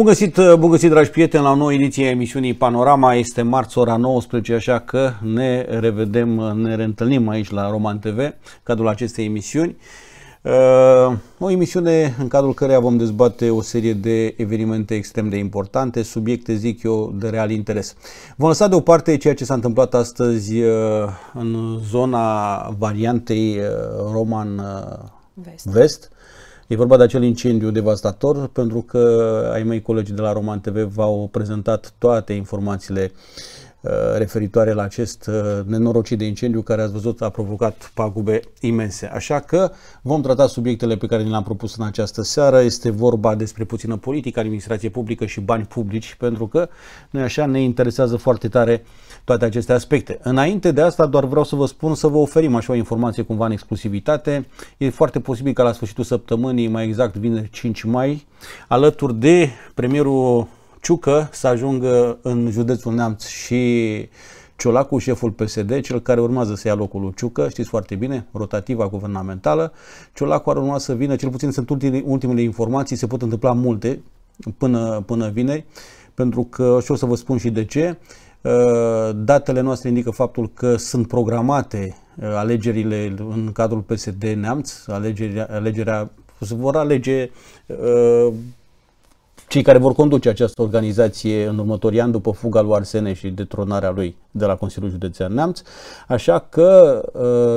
Bun găsit, bun găsit, dragi prieteni, la o nouă ediție a emisiunii Panorama. Este marți, ora 19, așa că ne revedem, ne reîntâlnim aici la Roman TV, în cadrul acestei emisiuni. Uh, o emisiune în cadrul căreia vom dezbate o serie de evenimente extrem de importante, subiecte, zic eu, de real interes. Vom lăsa deoparte ceea ce s-a întâmplat astăzi uh, în zona variantei uh, Roman Vest. Vest E vorba de acel incendiu devastator, pentru că ai mei colegi de la Roman TV v-au prezentat toate informațiile uh, referitoare la acest uh, nenorocit de incendiu care ați văzut a provocat pagube imense. Așa că vom trata subiectele pe care ni le-am propus în această seară. Este vorba despre puțină politică, administrație publică și bani publici, pentru că noi așa ne interesează foarte tare uh, toate aceste aspecte. Înainte de asta doar vreau să vă spun să vă oferim așa o informație cumva în exclusivitate. E foarte posibil ca la sfârșitul săptămânii, mai exact vineri 5 mai, alături de premierul Ciucă să ajungă în județul Neamț și Ciolacu, șeful PSD, cel care urmează să ia locul lui Ciucă, știți foarte bine, rotativa guvernamentală. Ciolacu ar urma să vină, cel puțin sunt ultimele, ultimele informații, se pot întâmpla multe până, până vineri, pentru că și o să vă spun și de ce. Uh, Uh, datele noastre indică faptul că sunt programate uh, alegerile în cadrul PSD Neamț, alegerea, alegerea se vor alege uh, cei care vor conduce această organizație în următorii ani după fuga lui Arsene și detronarea lui de la Consiliul Județean Neamț. Așa că,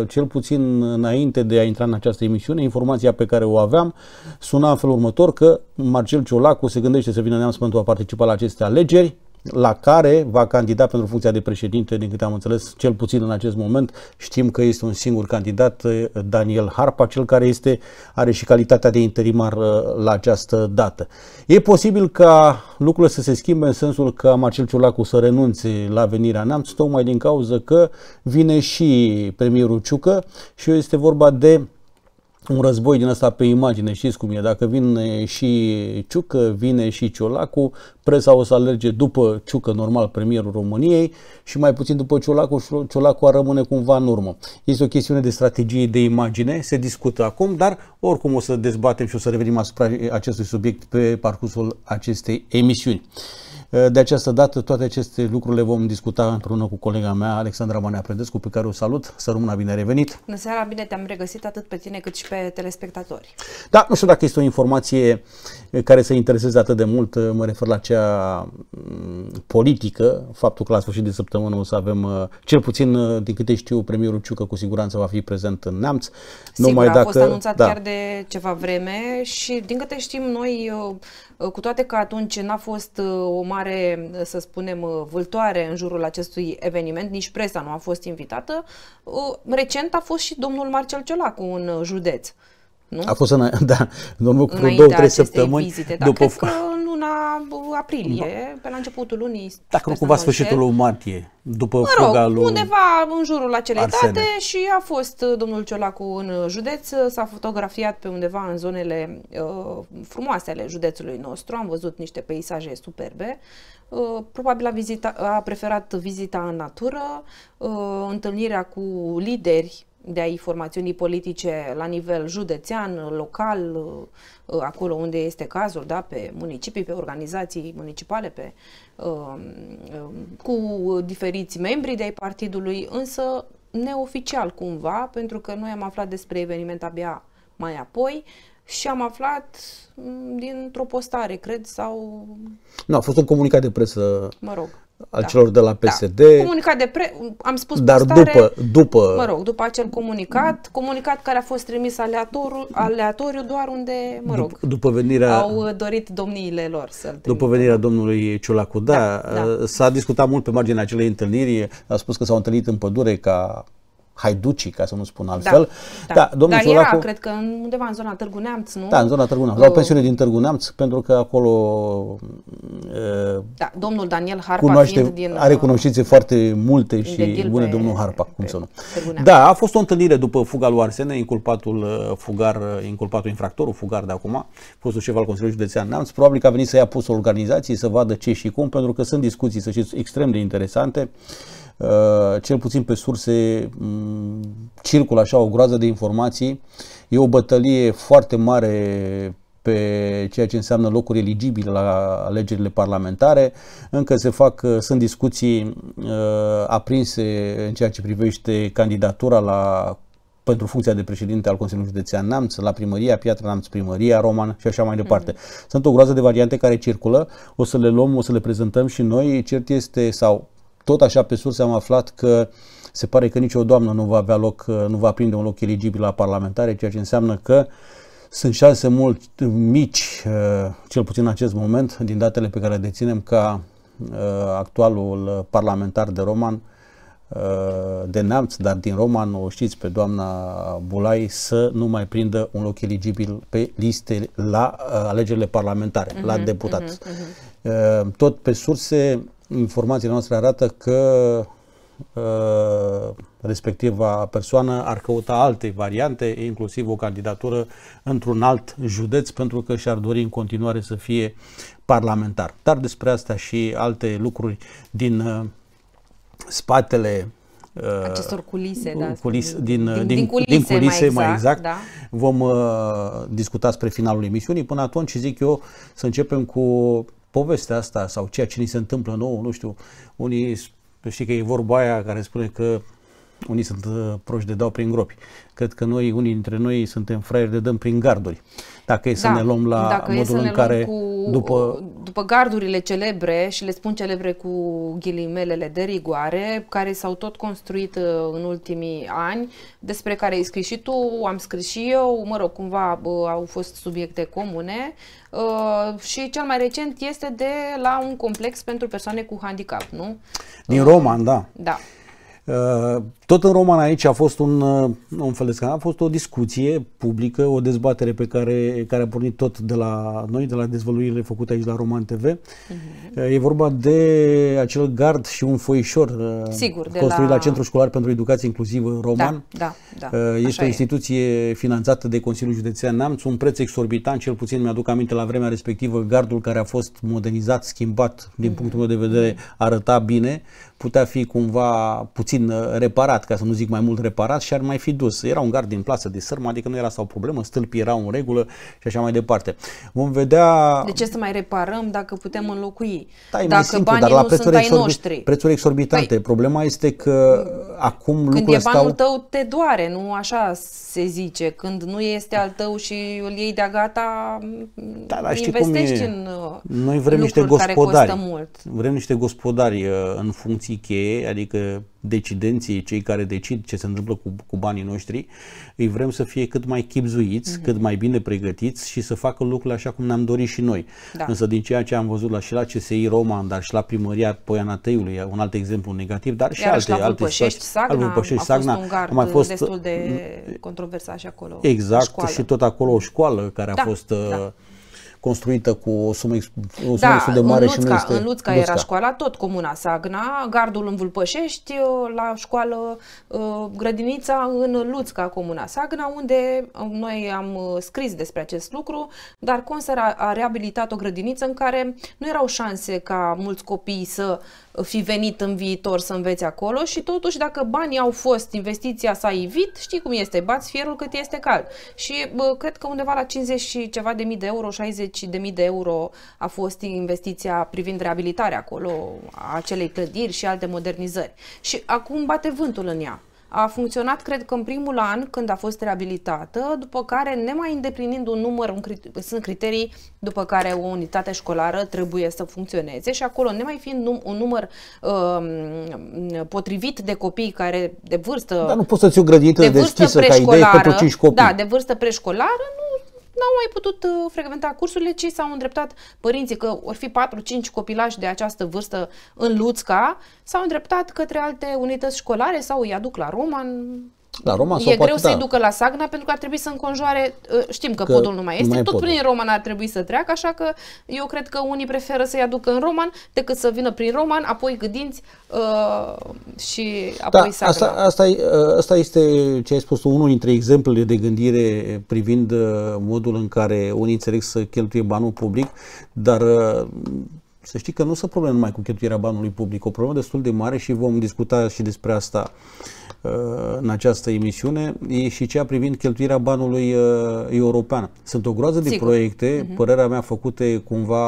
cel puțin înainte de a intra în această emisiune, informația pe care o aveam suna în felul următor că Marcel Ciolacu se gândește să vină Neamț pentru a participa la aceste alegeri la care va candida pentru funcția de președinte, din câte am înțeles, cel puțin în acest moment. Știm că este un singur candidat, eh, Daniel Harpa, cel care este, are și calitatea de interimar eh, la această dată. E posibil ca lucrurile să se schimbe în sensul că Marcel ciulacu să renunțe la venirea Neamț, tocmai din cauza că vine și premierul Ciucă și este vorba de un război din asta pe imagine, știți cum e, dacă vine și Ciucă, vine și Ciolacu, presa o să alerge după Ciucă, normal, premierul României și mai puțin după Ciolacu, Ciolacu ar rămâne cumva în urmă. Este o chestiune de strategie de imagine, se discută acum, dar oricum o să dezbatem și o să revenim asupra acestui subiect pe parcursul acestei emisiuni. Eh, de această dată toate aceste lucruri le vom discuta împreună cu colega mea, Alexandra Manea Predescu, pe care o salut. Să rămână bine revenit! Bună seara, bine te-am regăsit atât pe tine cât și pe telespectatori. Da, nu știu dacă este o informație care să intereseze atât de mult, uh, mă refer la cea mm, politică, faptul că la sfârșit de săptămână o să avem, uh, cel puțin uh, din câte știu, premierul Ciucă cu siguranță va fi prezent în Neamț. Sigur, numai a dacă, fost anunțat da. chiar de ceva vreme și din câte știm noi, cu toate că atunci n-a fost o mare, să spunem, vâltoare în jurul acestui eveniment, nici presa nu a fost invitată, recent a fost și domnul Marcel Ciolacu în județ nu? A fost în, da, în urmă cu două, trei săptămâni. Vizite, da, după... cred că în luna aprilie, da. pe la începutul lunii. Dacă nu cumva sfârșitul lui martie, după mă rog, fuga lui undeva în jurul acelei Arsene. date și a fost uh, domnul Ciolacu în județ, uh, s-a fotografiat pe undeva în zonele uh, frumoase ale județului nostru, am văzut niște peisaje superbe, uh, probabil a, vizita, a preferat vizita în natură, întâlnirea cu lideri de a formațiunii politice la nivel județean, local, uh, acolo unde este cazul, da, pe municipii, pe organizații municipale, pe, um, um, cu diferiți membri de ai partidului, însă neoficial cumva, pentru că noi am aflat despre eveniment abia mai apoi, și am aflat mm, dintr-o postare, cred, sau... Nu, a fost un comunicat de presă. Mă rog a da. celor de la PSD. Da. Comunicat de pre... Am spus Dar postare, după, după... Mă rog, după acel comunicat, comunicat care a fost trimis aleatoriu, aleatoriu doar unde, mă rog, după, după venirea, au uh, dorit domniile lor să După venirea domnului Ciulacu, da, da, uh, da. s-a discutat mult pe marginea acelei întâlniri, a spus că s-au întâlnit în pădure ca haiducii, ca să nu spun da, altfel. Da, da. da domnul Dar Ciolacu, era, cred că undeva în zona Târgu Neamț, nu? Da, în zona Târgu Neamț, uh, la o pensiune din Târgu Neamț, pentru că acolo uh, da, domnul Daniel Harpa cunoaște, din, uh... are cunoștințe uh, foarte multe și bune domnul Harpa, cum să nu. Da, a fost o întâlnire după fuga lui Arsene, inculpatul uh, fugar, uh, inculpatul infractorul fugar de acum, fostul șef al Consiliului Județean Neamț, probabil că a venit să ia pus o organizație, să vadă ce și cum, pentru că sunt discuții, să știți, extrem de interesante. Uh, Uh, cel puțin pe surse, mm, circulă așa o groază de informații. E o bătălie foarte mare pe ceea ce înseamnă locuri eligibile la alegerile parlamentare. Încă se fac, uh, sunt discuții uh, aprinse în ceea ce privește candidatura la pentru funcția de președinte al Consiliului Județean Namț, la primăria Piatra Namț, primăria Roman și așa mai departe. Mm-hmm. Sunt o groază de variante care circulă, o să le luăm, o să le prezentăm și noi. Cert este, sau tot așa pe surse am aflat că se pare că nicio doamnă nu va avea loc, uh, nu va prinde un loc eligibil la parlamentare, ceea ce înseamnă că sunt șanse mult mici, uh, cel puțin în acest moment, din datele pe care le deținem, ca uh, actualul parlamentar de roman, de neamț, dar din roman, o știți pe doamna Bulai, să nu mai prindă un loc eligibil pe liste la alegerile parlamentare, uh-huh, la mhm, deputat. Mhm, mhm. Uh-huh, uh-huh. Tot pe surse informațiile noastre arată că uh, respectiva persoană ar căuta alte variante, inclusiv o candidatură într-un alt județ, pentru că și-ar dori în continuare să fie parlamentar. Dar despre asta și alte lucruri din uh, spatele uh, acestor culise, da, culise uh, din, din, din, culise, din culise mai exact, mai exact. Da. vom uh, discuta spre finalul emisiunii. Până atunci zic eu să începem cu povestea asta sau ceea ce ni se întâmplă nouă, nu știu, unii, știi că e vorba aia care spune că unii sunt uh, proști de dau prin gropi. Cred că noi, unii dintre noi, suntem fraieri de dăm prin garduri dacă e să da, ne luăm la dacă modul e să ne în care cu, după... după gardurile celebre și le spun celebre cu ghilimelele de rigoare care s-au tot construit uh, în ultimii ani, despre care ai scris și tu, am scris și eu, mă rog, cumva au fost subiecte comune uh, și cel mai recent este de la un complex pentru persoane cu handicap, nu? Din Roman, da. Da. Uh, tot în Roman aici a fost un, uh, un fel de scandal, a fost o discuție publică, o dezbatere pe care, care a pornit tot de la noi, de la dezvăluirile făcute aici la Roman TV. Mhm. Uh-huh. E vorba de acel gard și un foișor uh, Sigur, construit la... la Centrul Școlar pentru Educație Inclusivă Roman. Da, da, da, este Așa o instituție e. finanțată de Consiliul Județean Neamț, un preț exorbitant, cel puțin mi-aduc aminte la vremea respectivă, gardul care a fost modernizat, schimbat, din uh-huh. punctul meu de vedere, arăta bine, putea fi cumva puțin uh, reparat, ca să nu zic mai mult reparat și ar mai fi dus. Era un gard din plasă de sârmă, adică nu era sau problemă, stâlpii erau în regulă și așa mai departe. Vom vedea... De ce să mai reparăm dacă putem înlocui? Da, dacă mai simplu, banii dar la prețuri, exorbi... noștri. prețuri exorbitante. Păi, Problema este că acum când lucrurile stau... Când e banul stau... tău, te doare, nu așa se zice. Când nu este al tău și îl iei de-a gata, da, da, investești cum e. în Noi vrem niște gospodari. Vrem niște gospodari uh, în funcție alții cheie, adică decidenții, cei care decid ce se întâmplă cu, cu banii noștri, îi vrem să fie cât mai chipzuiți, mm-hmm. cât mai bine pregătiți și să facă lucrurile așa cum ne-am dorit și noi. Da. Însă din ceea ce am văzut la și la CSI Roman, dar și la primăria Poiana Tăiului, un alt exemplu negativ, dar și Iar alte, și alte situații. Sagna, Sagna, a fost un gard a mai fost destul de mm, controversat și acolo. Exact, și tot acolo o școală care da, a fost... Da uh, construită cu o sumă, o sumă da, de mare în Luțca, și nu este... în Luțca, Luțca era școala, tot comuna Sagna, gardul în Vulpășești, uh, la școală uh, grădinița în Luțca, comuna Sagna, unde uh, noi am scris despre acest lucru, dar Consăr a, a reabilitat o grădiniță în care nu erau șanse ca mulți copii să uh, fi venit în viitor să înveți acolo și totuși dacă banii au fost, investiția s-a ivit, știi cum este, bați fierul cât este cald. Și bă, cred că undeva la 50 și ceva de mii de euro, 60 de mii de euro a fost investiția privind reabilitarea acolo a acelei clădiri și alte modernizări. Și acum bate vântul în ea. A funcționat, cred că, în primul an când a fost reabilitată, după care, nemai îndeplinind un număr, un crit- sunt criterii după care o unitate școlară trebuie să funcționeze și acolo, nemai fiind num- un număr uh, potrivit de copii care de vârstă... Dar nu poți să-ți o grădință de deschisă ca idee pentru 5 copii. Da, de vârstă preșcolară nu n-au mai putut uh, frecventa cursurile, ci s-au îndreptat părinții, că or fi 4-5 copilași de această vârstă în Luțca, s-au îndreptat către alte unități școlare sau îi aduc la Roman. Da, Roman e greu să-i da. ducă la Sagna pentru că ar trebui să înconjoare, ă, știm că, că podul nu mai este, nu mai tot podul. prin Roman ar trebui să treacă, așa că eu cred că unii preferă să-i aducă în Roman decât să vină prin Roman, apoi gândiți uh, și da, apoi da, Sagna. Asta, asta, ă, asta este ce ai spus, unul dintre exemplele de gândire privind modul în care unii înțeleg să cheltuie banul public, dar să știi că nu sunt probleme numai cu cheltuirea banului public, o problemă destul de mare și vom discuta și despre asta Uh, în această emisiune e și cea privind cheltuirea banului uh, european. Sunt o groază Sigur. de proiecte, uh-huh. părerea mea, făcute cumva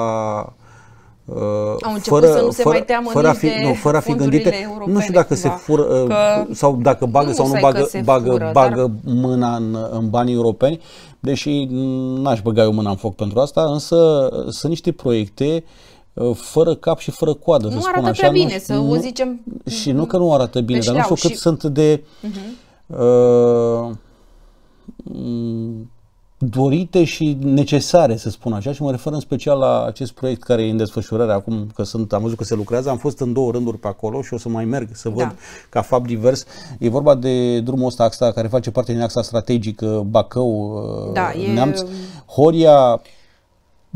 Uh, Au început fără, să nu se fără, mai teamă fără a fi, fără a fi gândite, europene, nu știu dacă cumva, se fură uh, că sau dacă bagă nu sau nu bagă, bagă, fură, bagă dar... mâna în, în banii europeni, deși n-aș băga eu mâna în foc pentru asta, însă sunt niște proiecte uh, Uh, fără cap și fără coadă. Nu să arată așa, prea bine, nu, să o zicem. Și nu mm-hmm. că nu arată bine, deci dar nu știu și... sunt de uh-huh. uh, mm, dorite și necesare, să spun așa, și mă refer în special la acest proiect care e în desfășurare acum, că sunt, am văzut că se lucrează, am fost în două rânduri pe acolo și o să mai merg să da. văd da. ca fapt divers. E vorba de drumul ăsta AXA, care face parte din axa strategică Bacău, uh, da, Neamț, e... Horia,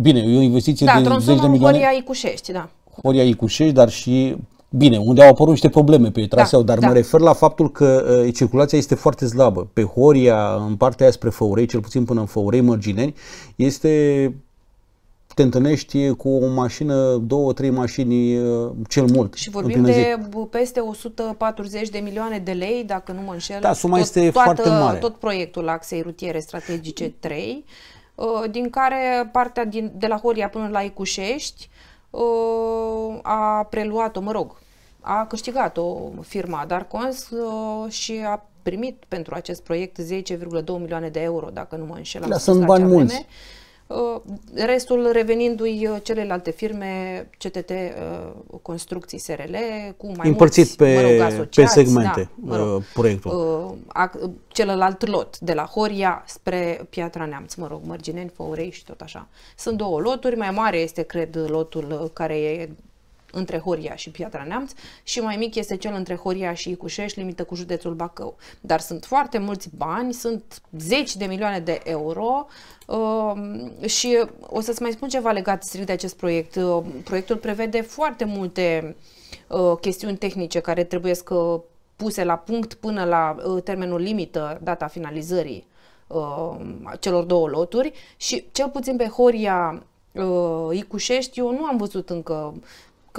Bine, e o investiție da, de 10 de milioane. Horia Icușești, da. Horia Icușești, dar și Bine, unde au apărut niște probleme pe traseu, da, dar da. mă refer la faptul că uh, circulația este foarte slabă. Pe Horia, în partea aia spre Făurei, cel puțin până în Făurei, Mărgineni, este te întâlnești cu o mașină, două, trei mașini cel mult. Și vorbim de zi. peste 140 de milioane de lei, dacă nu mă înșel. Da, suma tot, este toată, foarte mare. Tot proiectul axei rutiere strategice 3 Uh, din care partea din, de la Horia până la Icușești uh, a preluat-o, mă rog, a câștigat-o firma Darcons uh, și a primit pentru acest proiect 10,2 milioane de euro, dacă nu mă înșel. Da, sunt bani mulți. Vreme. Uh, restul revenindu i uh, celelalte firme CTT uh, Construcții SRL cu mai Împărțit mulți, pe, mă rog, asociați, pe da, segmente da, mă rog, proiectul. celălalt lot de la Horia spre Piatra Neamț, mă rog, Mărgineni, Făurei și tot așa. Sunt două loturi, mai mare este, cred, lotul care e între Horia și Piatra Neamț și mai mic este cel între Horia și Icușeș, limită cu județul Bacău. Dar sunt foarte mulți bani, sunt zeci de milioane de euro uh, și o să-ți mai spun ceva legat strict de acest proiect. Uh, proiectul prevede foarte multe uh, chestiuni tehnice care trebuie să puse la punct până la uh, termenul limită, data finalizării um, celor două loturi și cel puțin pe Horia uh, Icușești, eu nu am văzut încă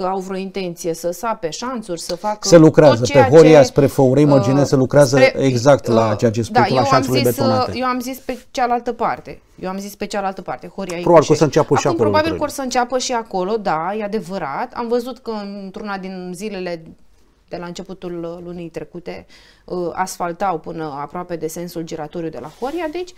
că au vreo intenție să sape șanțuri, să facă Se lucrează, tot ceea pe Horia ce, spre Făurei, mă uh, se lucrează spre, exact uh, la ceea ce da, spui da, tu, la șanțurile zis, uh, betonate. Eu am zis pe cealaltă parte. Eu am zis pe cealaltă parte, Horia Probabil că o să înceapă și acolo. Probabil că o să înceapă și acolo, da, e adevărat. Am văzut că într-una din zilele de la începutul lunii trecute uh, asfaltau până aproape de sensul giratoriu de la Horia, deci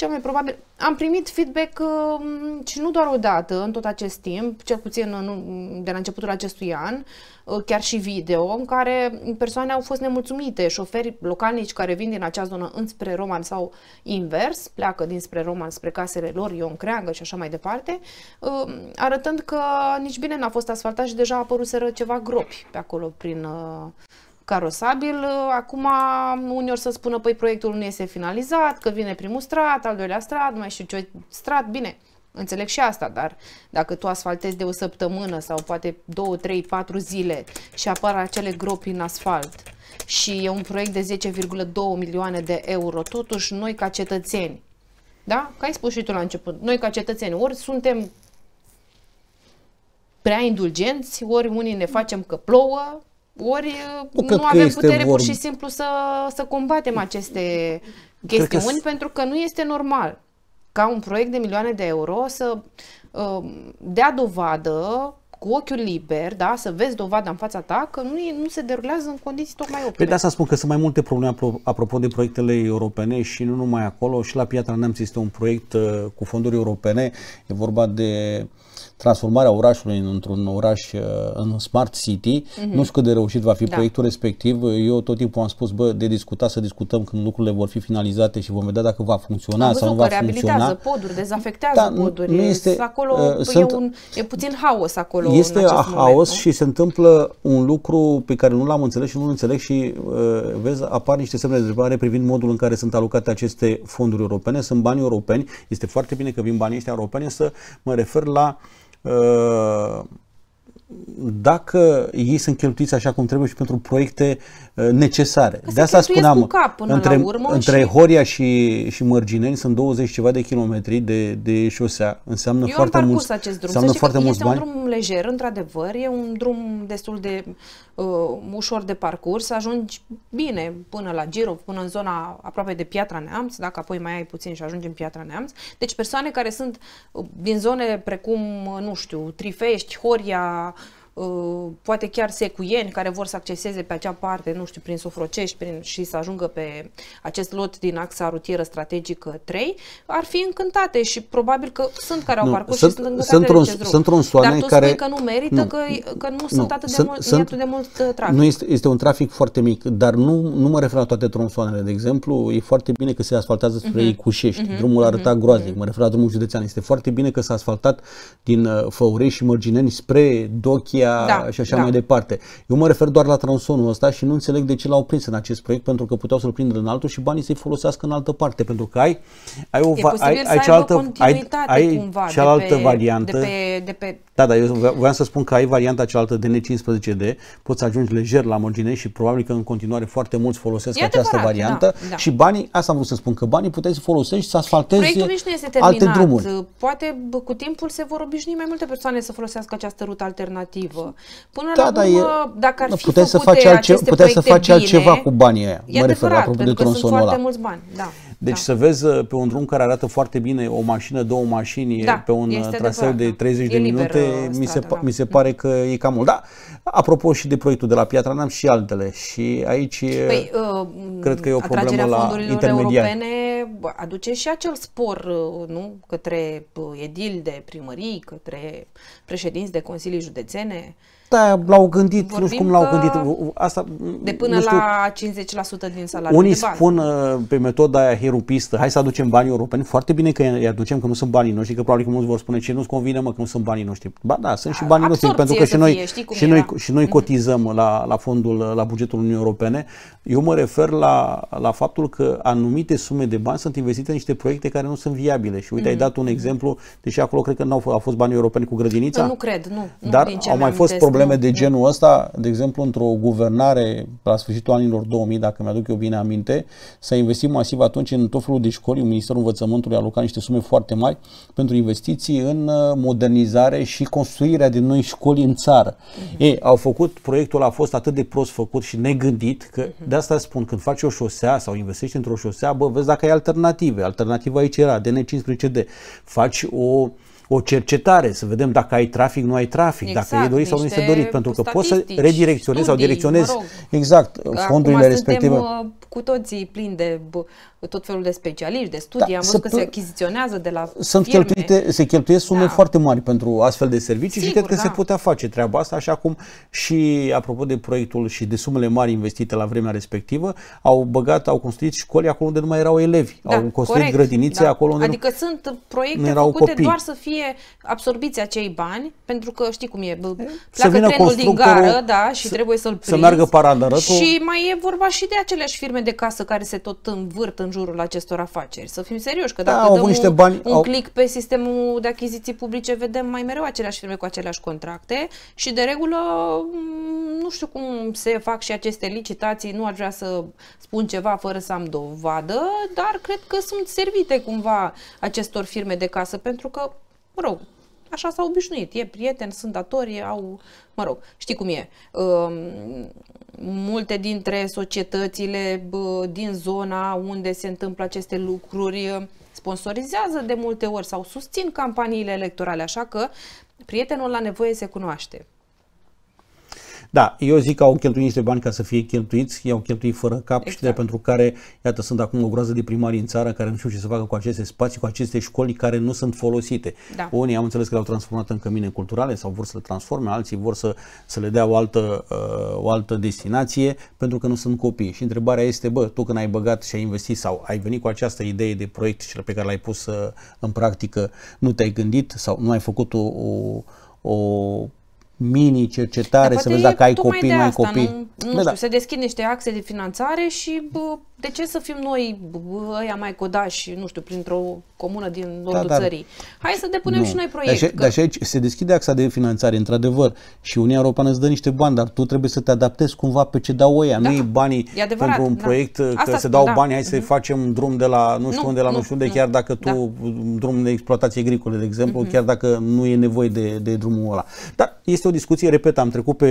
cel mai probabil, am primit feedback uh, și nu doar o dată în tot acest timp, cel puțin în, uh, de la începutul acestui an, uh, chiar și video, în care persoane au fost nemulțumite, șoferi localnici care vin din acea zonă înspre Roman sau invers, pleacă dinspre Roman spre casele lor, Ion Creangă și așa mai departe, uh, arătând că nici bine n-a fost asfaltat și deja apăruseră ceva gropi pe acolo prin uh, carosabil, ă, acum unii ori să spună, păi proiectul nu este finalizat, că vine primul strat, al doilea strat, mai știu ce strat, bine, Înțeleg și asta, dar dacă tu asfaltezi de o săptămână sau poate 2, 3, 4 zile și apar acele gropi în asfalt și e un proiect de 10,2 milioane de euro, totuși noi ca cetățeni, da? Că ai spus și tu la început, noi ca cetățeni, ori suntem prea indulgenți, ori unii ne facem că plouă, ori uh, nu, nu avem putere vorba. pur și simplu să, să combatem aceste chestiuni, că... pentru că nu este normal ca un proiect de milioane de euro să uh, dea dovadă cu ochiul liber, da, să vezi dovada în fața ta că nu, e, nu se derulează în condiții tocmai optime. Pe păi de da, asta spun că sunt mai multe probleme apropo de proiectele europene și nu numai acolo, și la Piatra Neamț este un proiect uh, cu fonduri europene, e vorba de uh, transformarea orașului într-un oraș uh, în smart city. Mm-hmm. Nu știu cât de reușit va fi da. proiectul respectiv. Eu tot timpul am spus, bă, de discutat să discutăm când lucrurile vor fi finalizate și vom vedea dacă va funcționa am sau nu va funcționa. poduri, dezafectează da, poduri. Nu este, acolo uh, sunt, e, un, e puțin haos acolo Este în acest haos moment, și se întâmplă un lucru pe care nu l-am înțeles și nu-l înțeleg și uh, vezi, apar niște semne de întrebare privind modul în care sunt alocate aceste fonduri europene. Sunt bani europeni, este foarte bine că vin banii ăștia europeni, să mă refer la Uh, dacă ei sunt cheltuiți așa cum trebuie și pentru proiecte Uh, necesare. Că de asta spuneam, până între, la urmă între și... Horia și, și Mărgineni sunt 20 ceva de kilometri de, de șosea. Înseamnă Eu foarte mult. acest drum. Înseamnă foarte mulți este bani. un drum lejer, într-adevăr, e un drum destul de uh, ușor de parcurs, ajungi bine până la Giro, până în zona aproape de Piatra Neamț, dacă apoi mai ai puțin și ajungi în Piatra Neamț. Deci persoane care sunt uh, din zone precum, nu știu, Trifești, Horia, uh, Uh, poate chiar secuieni care vor să acceseze pe acea parte, nu știu, prin Sofrocești prin, și să ajungă pe acest lot din axa rutieră strategică 3, ar fi încântate și probabil că sunt care au nu, parcurs sunt, și sunt încântate sunt, de sunt un Dar tu care... spui că nu merită, nu, că, că nu, nu sunt atât sunt, de, mult, sunt, atât de mult uh, trafic. Nu este, este un trafic foarte mic, dar nu, nu mă refer la toate tronsoanele. De exemplu, e foarte bine că se asfaltează spre uh-huh. Icușești, uh-huh. drumul mhm. arăta uh-huh. groaznic, uh-huh. mă refer la drumul județean. Este foarte bine că s-a asfaltat din uh, Făurești și Mărgineni spre Dochia, da, și așa da. mai departe. Eu mă refer doar la tronsonul ăsta și nu înțeleg de ce l-au prins în acest proiect, pentru că puteau să-l prindă în altul și banii să-i folosească în altă parte, pentru că ai, ai, o, ai, ai cealaltă, ai, ai cumva, cealaltă pe, variantă. De pe, de pe... Da, da, eu voiam să spun că ai varianta cealaltă n 15 d poți ajunge lejer la Morgine și probabil că în continuare foarte mulți folosesc e această adevărat, variantă da, da. și banii, asta am vrut să spun, că banii puteți să folosești și să asfaltezi Proiectul nici nu este terminat. alte drumuri. Poate cu timpul se vor obișnui mai multe persoane să folosească această rută alternativă pozitivă. Până da, la da, urmă, e, dacă ar fi puteai făcute să faci altce, aceste puteai să faci bine, altceva cu banii aia. E mă adevărat, refer la pentru că sunt foarte mulți bani. Da. Deci da. să vezi uh, pe un drum care arată foarte bine o mașină, două mașini da, pe un uh, traseu de 30 da. de minute, mi, se, da. mi se pare că e cam mult. Da, apropo și de proiectul de la Piatra, n-am și altele și aici uh, păi, uh, cred că e o problemă la intermediari. europene aduce și acel spor nu? către edil de primării, către președinți de consilii județene, da, l-au gândit, Vorbim nu știu cum l-au gândit. Asta, de până nu știu, la 50% din salariu. Unii de spun uh, pe metoda aia herupistă, hai să aducem banii europeni, foarte bine că îi aducem, că nu sunt banii noștri, că probabil că mulți vor spune ce nu-ți convine, mă, că nu sunt banii noștri. Ba da, sunt și banii noștri, pentru că și noi, fie, și, noi, și noi mm. cotizăm la, la fondul, la bugetul Uniunii Europene. Eu mă refer la, la faptul că anumite sume de bani sunt investite în niște proiecte care nu sunt viabile. Și uite, mm-hmm. ai mm. dat un exemplu, deși acolo cred că nu au, au fost banii europeni cu grădinița. Nu, nu cred, nu. nu dar au mai fost probleme probleme de exact. genul ăsta, de exemplu, într-o guvernare la sfârșitul anilor 2000, dacă mi-aduc eu bine aminte, s-a investit masiv atunci în tot felul de școli, Ministerul Învățământului a alocat niște sume foarte mari pentru investiții în uh, modernizare și construirea de noi școli în țară. Uh-huh. Ei, au făcut, proiectul a fost atât de prost făcut și negândit, că uh-huh. de asta spun, când faci o șosea sau investești într-o șosea, bă, vezi dacă ai alternative. Alternativa aici era DN15D. Faci o o cercetare, să vedem dacă ai trafic, nu ai trafic, exact, dacă e exact, dorit sau nu este dorit, pentru că poți să redirecționezi studii, sau direcționezi mă rog, exact fondurile respective. Uh, cu toții plini de tot felul de specialiști, de da, studii, da, am văzut că se achiziționează de la sunt firme. Cheltuite, se cheltuiesc sume da. foarte mari pentru astfel de servicii Sigur, și cred că da. se putea face treaba asta, așa cum și apropo de proiectul și de sumele mari investite la vremea respectivă, au băgat, au construit școli acolo unde nu mai erau elevi, da, au construit corect, grădinițe da. acolo unde Adică nu, sunt proiecte nu erau făcute copii. doar să fie fie absorbiți acei bani, pentru că știi cum e, bă, pleacă trenul din gară, da, și să, trebuie să-l prinzi. Să meargă paranărătul. Și mai e vorba și de aceleași firme de casă care se tot învârt în jurul acestor afaceri. Să fim serioși, că da, dacă da, dăm niște un, bani, un au... click pe sistemul de achiziții publice, vedem mai mereu aceleași firme cu aceleași contracte și de regulă mm, nu știu cum se fac și aceste licitații, nu ar vrea să spun ceva fără să am dovadă, dar cred că sunt servite cumva acestor firme de casă, pentru că mă rog, așa s-au obișnuit. E prieten, sunt datori, au, mă rog, știi cum e. Um, multe dintre societățile din zona unde se întâmplă aceste lucruri um, sponsorizează de multe ori sau susțin campaniile electorale, așa că prietenul la nevoie se cunoaște. Da, eu zic că au cheltuit niște bani ca să fie cheltuiți, i-au cheltuit fără cap exact. și de pentru care, iată, sunt acum o groază de primari în țară care nu știu ce să facă cu aceste spații, cu aceste școli care nu sunt folosite. Da. Unii am înțeles că le-au transformat în cămine culturale sau vor să le transforme, alții vor să, să le dea o altă, uh, o altă destinație pentru că nu sunt copii. Și întrebarea este, bă, tu când ai băgat și ai investit sau ai venit cu această idee de proiect și pe care l-ai pus uh, în practică, nu te-ai gândit sau nu ai făcut o, o, o mini cercetare, să vezi dacă ai copii, nu ai copii. Nu, nu da, știu, da. se deschid niște axe de finanțare și bă, de ce să fim noi ăia mai codași, nu știu, printr-o comună din da, nordul da, țării. Hai să depunem nu. și noi proiect. Dar și, că... dar și aici se deschide axa de finanțare, într-adevăr, și Uniunea Europeană îți dă niște bani, dar tu trebuie să te adaptezi cumva pe ce dau ăia, da, nu e banii e adevărat, pentru un da. proiect, Asta, că se dau da. bani, hai să mm-hmm. facem un drum de la nu știu nu, unde la nu, nu știu unde, nu, chiar dacă tu, da. drum de exploatație agricole, de exemplu, mm-hmm. chiar dacă nu e nevoie de, de drumul ăla. Dar este o discuție, repet, am trecut pe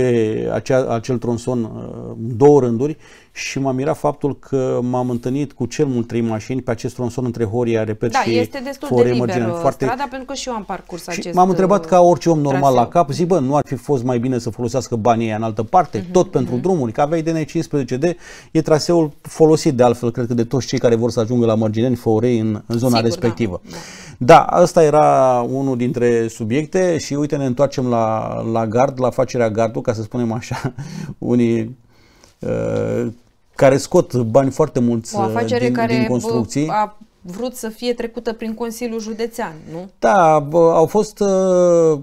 acea, acel tronson uh, două rânduri și m-a mirat faptul că m-am întâlnit cu cel mult trei mașini pe acest tronson între Horia, repet, da, și este destul de liber foarte... strada, pentru că și eu am parcurs și acest M-am întrebat uh, ca orice om normal traseu. la cap, zic, bă, nu ar fi fost mai bine să folosească banii ăia în altă parte, uh-huh, tot uh-huh. pentru mhm. drumuri, că aveai DN15D, e traseul folosit de altfel, cred că de toți cei care vor să ajungă la Mărgineni, Forei, în, în zona Sigur, da. respectivă. Da. Da, asta era unul dintre subiecte și uite ne întoarcem la, la gard, la facerea gardului, ca să spunem așa, unii uh, care scot bani foarte mulți o afacere uh, din, care din construcții. A vrut să fie trecută prin Consiliul Județean, nu? Da, au fost uh,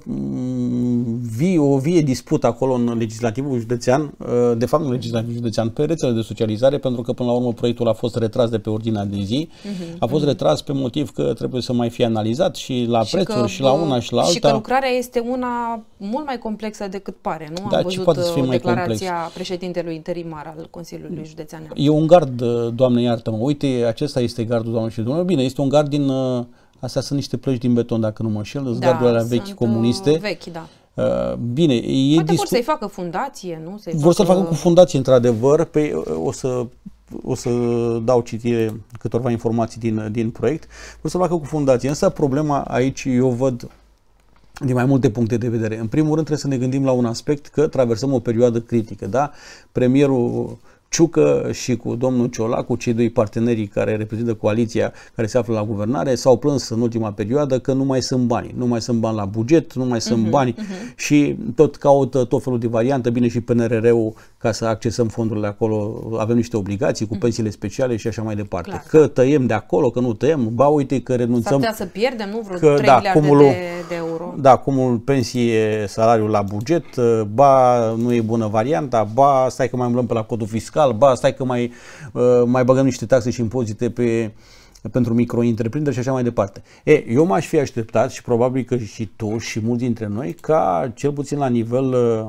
vie, o vie dispută acolo în legislativul județean, uh, de fapt în legislativul județean, pe rețele de socializare, pentru că până la urmă proiectul a fost retras de pe ordinea de zi. Uh-huh, a fost uh-huh. retras pe motiv că trebuie să mai fie analizat și la și prețuri, că, și la una, și la alta. Și că lucrarea este una mult mai complexă decât pare, nu? Da, Am văzut poate să fie uh, mai declarația complex. președintelui interimar al Consiliului Județean. E un gard, uh, doamne iartă-mă, uite, acesta este gardul doamnei și domnule, bine, este un gard din... Uh, astea sunt niște plăci din beton, dacă nu mă înșel, da, gardurile alea vechi uh, comuniste. vechi, da. Uh, bine, e Poate discu- vor să-i facă fundație, nu? Să-i vor facă... să facă cu fundație, într-adevăr. Pe, uh, o să o să dau citire câtorva informații din, uh, din proiect, vor să facă cu fundație. Însă problema aici eu văd din mai multe puncte de vedere. În primul rând trebuie să ne gândim la un aspect că traversăm o perioadă critică, da? Premierul Ciucă și cu domnul Ciolacu, cei doi partenerii care reprezintă coaliția care se află la guvernare, s-au plâns în ultima perioadă că nu mai sunt bani. Nu mai sunt bani la buget, nu mai sunt uh-huh, bani uh-huh. și tot caută tot felul de variante. Bine și PNRR-ul ca să accesăm fondurile acolo, avem niște obligații cu mhm. pensiile speciale și așa mai departe. Clar. Că tăiem de acolo, că nu tăiem, ba uite că renunțăm. S-ar să pierdem, nu vreo că, 3 da, cumulul, de, de euro. Da, cumul pensie, salariul la buget, ba nu e bună varianta, ba stai că mai umblăm pe la codul fiscal fiscal, ba, stai că mai, uh, mai băgăm niște taxe și impozite pe, pentru micro și așa mai departe. E, eu m-aș fi așteptat și probabil că și tu și mulți dintre noi ca cel puțin la nivel uh,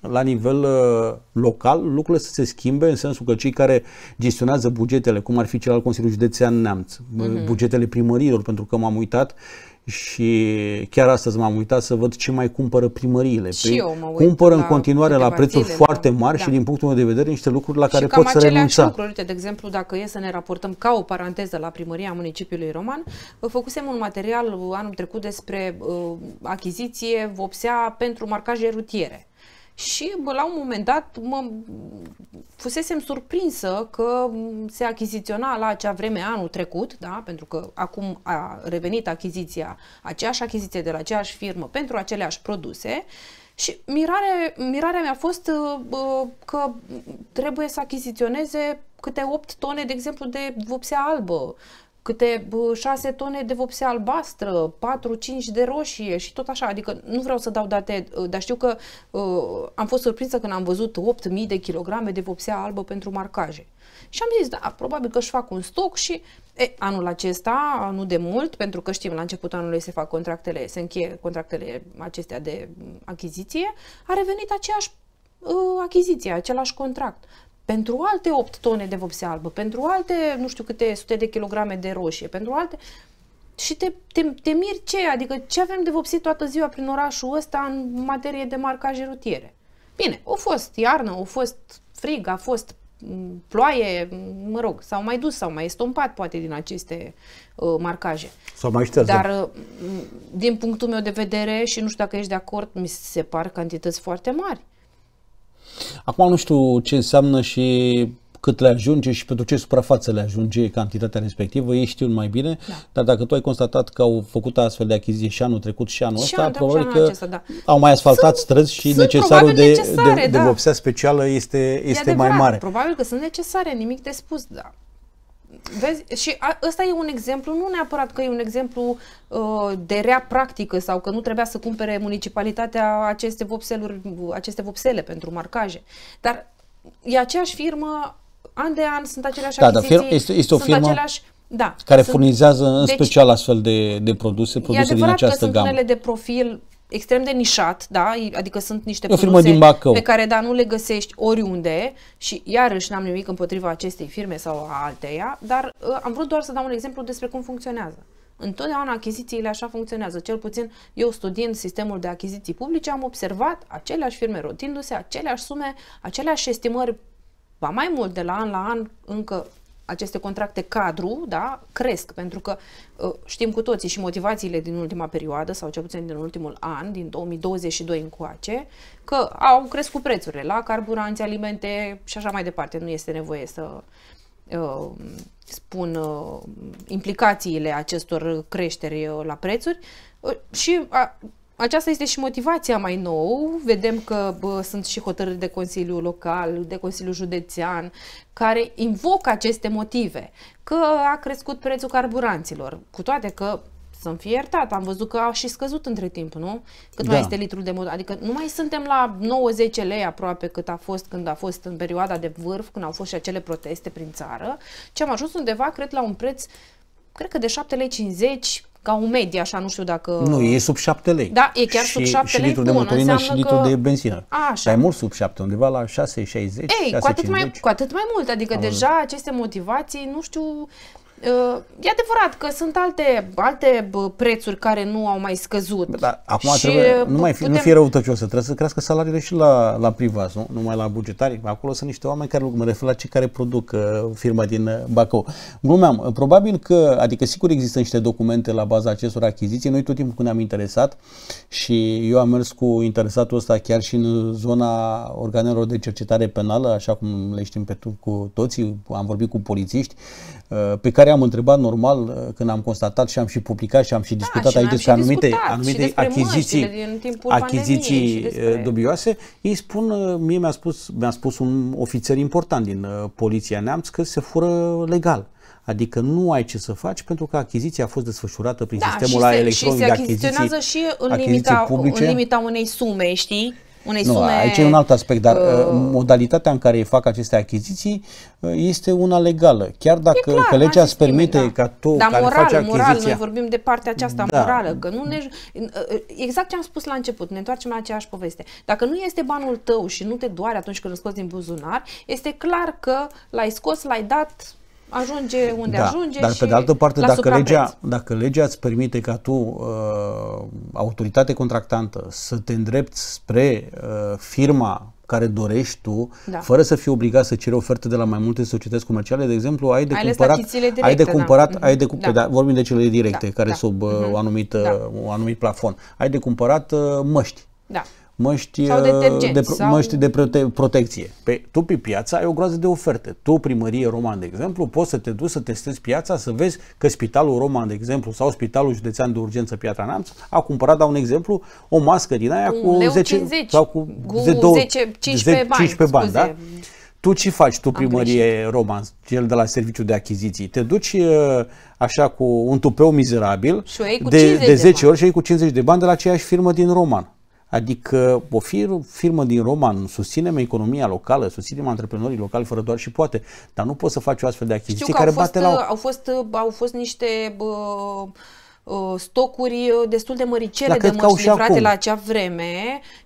la nivel uh, local lucrurile să se schimbe în sensul că cei care gestionează bugetele, cum ar fi cel al Consiliului Județean Neamț, uh-huh. bugetele primărilor, pentru că m-am uitat și chiar astăzi m-am uitat să văd ce mai cumpără primăriile. Și păi eu mă uit cumpără în continuare la prețuri zile, foarte da. mari da. și din punctul meu de vedere niște lucruri la care pot să renunța. Da. lucruri. Uite, de exemplu, dacă e să ne raportăm ca o paranteză la primăria municipiului Roman, făcusem un material anul trecut despre uh, achiziție vopsea pentru marcaje rutiere și la un moment dat mă fusesem surprinsă că se achiziționa la acea vreme anul trecut, da? pentru că acum a revenit achiziția, aceeași achiziție de la aceeași firmă pentru aceleași produse și mirare, mirarea mea a fost că trebuie să achiziționeze câte 8 tone, de exemplu, de vopsea albă câte 6 tone de vopsea albastră, 4-5 de roșie și tot așa. Adică nu vreau să dau date, uh, dar știu că uh, am fost surprinsă când am văzut 8.000 de kilograme de vopsea albă pentru marcaje. Și am zis, da, probabil că își fac un stoc și e, anul acesta, nu de mult, pentru că știm, la începutul anului se fac contractele, se încheie contractele acestea de mm, achiziție, a revenit aceeași uh, achiziție, același contract pentru alte 8 tone de vopsea albă, pentru alte nu știu câte sute de kilograme de roșie, pentru alte... Și te, te, te miri ce, adică ce avem de vopsit toată ziua prin orașul ăsta în materie de marcaje rutiere. Bine, au fost iarnă, au fost frig, a fost mm, ploaie, mm, mă rog, s-au mai dus, s-au mai estompat poate din aceste uh, marcaje. S-au mai șterzat. Dar da. uh, mm, din punctul meu de vedere și nu știu dacă ești de acord, mi se par cantități foarte mari. Acum nu știu ce înseamnă și cât le ajunge și pentru ce suprafață le ajunge cantitatea respectivă, ei știu mai bine, da. dar dacă tu ai constatat că au făcut astfel de achiziții și anul trecut și anul ăsta, probabil că acesta, da. au mai asfaltat sunt, străzi și necesarul de, necesare, de, da. de vopsea specială este, este mai mare. Probabil că sunt necesare, nimic de spus, da. Vezi? Și a, ăsta e un exemplu, nu neapărat că e un exemplu uh, de rea practică sau că nu trebuia să cumpere municipalitatea aceste, vopseluri, aceste vopsele pentru marcaje. Dar e aceeași firmă, an de an sunt aceleași da, achiziții, da, este, este o sunt firmă... aceleași da, care sunt, furnizează în deci, special astfel de, de produse, produse din această gamă. E adevărat că sunt gamă. unele de profil extrem de nișat, da? adică sunt niște o produse din Bacău. pe care da, nu le găsești oriunde și iarăși n-am nimic împotriva acestei firme sau a alteia, dar uh, am vrut doar să dau un exemplu despre cum funcționează. Întotdeauna achizițiile așa funcționează. Cel puțin eu studiind sistemul de achiziții publice am observat aceleași firme rotindu-se, aceleași sume, aceleași estimări, ba mai mult de la an la an încă aceste contracte cadru da, cresc, pentru că uh, știm cu toții și motivațiile din ultima perioadă, sau cel puțin din ultimul an, din 2022 încoace, că au crescut prețurile la carburanți, alimente și așa mai departe. Nu este nevoie să uh, spun uh, implicațiile acestor creșteri uh, la prețuri uh, și uh, aceasta este și motivația mai nouă. Vedem că bă, sunt și hotărâri de Consiliul Local, de Consiliul Județean, care invocă aceste motive. Că a crescut prețul carburanților, cu toate că să-mi fie iertat, am văzut că au și scăzut între timp, nu? Cât da. mai este litrul de motor? adică nu mai suntem la 90 lei aproape cât a fost când a fost în perioada de vârf, când au fost și acele proteste prin țară, ci am ajuns undeva, cred, la un preț, cred că de 7,50 lei ca un medie, așa, nu știu dacă... Nu, e sub 7 lei. Da, e chiar și, sub 7 și lei. Și litrul de motorină și litrul că... de benzină. A, așa. Dar e mult sub 7, undeva la 6,60, 6,50. Ei, cu, atât mai, cu atât mai mult, adică Am deja văzut. aceste motivații, nu știu, E adevărat că sunt alte, alte prețuri care nu au mai scăzut. Da, acum și trebuie, nu, mai fi, putem... nu fi răutăcios, trebuie să crească salariile și la, la privați, nu? numai la bugetari. Acolo sunt niște oameni care, mă refer la cei care produc uh, firma din uh, Bacău. Glumeam, uh, probabil că, adică sigur există niște documente la baza acestor achiziții. Noi tot timpul când ne-am interesat și eu am mers cu interesatul ăsta chiar și în zona organelor de cercetare penală, așa cum le știm pe tu, cu toții, am vorbit cu polițiști, pe care am întrebat normal uh, când am constatat și am și publicat și am și da, discutat da, aici despre anumite, discutat, anumite achiziții, achiziții uh, despre... dubioase, ei spun, uh, mie mi-a spus, mi-a spus un ofițer important din Poliția Neamț că se fură legal. Adică nu ai ce să faci pentru că achiziția a fost desfășurată prin da, sistemul și se, electronic și se de achiziții, și în limita, publice. în limita unei sume, știi? unei nu, sume... aici e un alt aspect, dar uh, uh modalitatea în care fac aceste achiziții uh, este una legală. Chiar dacă clar, că legea îți permite da. ca tu dar care moral, faci achiziția... moral, noi vorbim de partea aceasta da. morală, că nu ne... Uh, exact ce am spus la început, ne întoarcem la aceeași poveste. Dacă nu este banul tău și nu te doare atunci când îl scoți din buzunar, este clar că l-ai scos, l-ai dat ajunge unde da, ajunge. Dar pe de altă parte, dacă legea, dacă legea îți permite ca tu, uh, autoritate contractantă, să te îndrepți spre uh, firma care dorești tu, da. fără să fii obligat să ceri oferte de la mai multe societăți comerciale, de exemplu, ai de ai cumpărat, directe, ai de da. cumpărat, da. ai de da. da. vorbim de cele directe, da. care da. sub uh, da. Mhm. anumit, da. un anumit plafon, ai de cumpărat uh, măști. Da măști, sau uh, de, sau... măști de prote- protecție. Pe, tu pe piață ai o groază de oferte. Tu, primărie Roman, de exemplu, poți să te duci să testezi piața, să vezi că Spitalul Roman, de exemplu, sau Spitalul Județean de Urgență Piatra Neamț a cumpărat, dau un exemplu, o mască din aia cu 10 50, sau cu, cu 10, 2, 10, 15 10, bani. 15 bani da? Tu ce faci, tu primărie Roman, cel de la serviciu de achiziții? Te duci uh, așa cu un tupeu mizerabil de, de 10 de ori și ai cu 50 de bani de la aceeași firmă din Roman Adică o firmă, firmă din Roman, susținem economia locală, susținem antreprenorii locali fără doar și poate, dar nu poți să faci o astfel de achiziție Știu că care au fost, bate la... Au fost, au fost niște... Bă Uh, stocuri uh, destul de măricele la de măști livrate la acea vreme.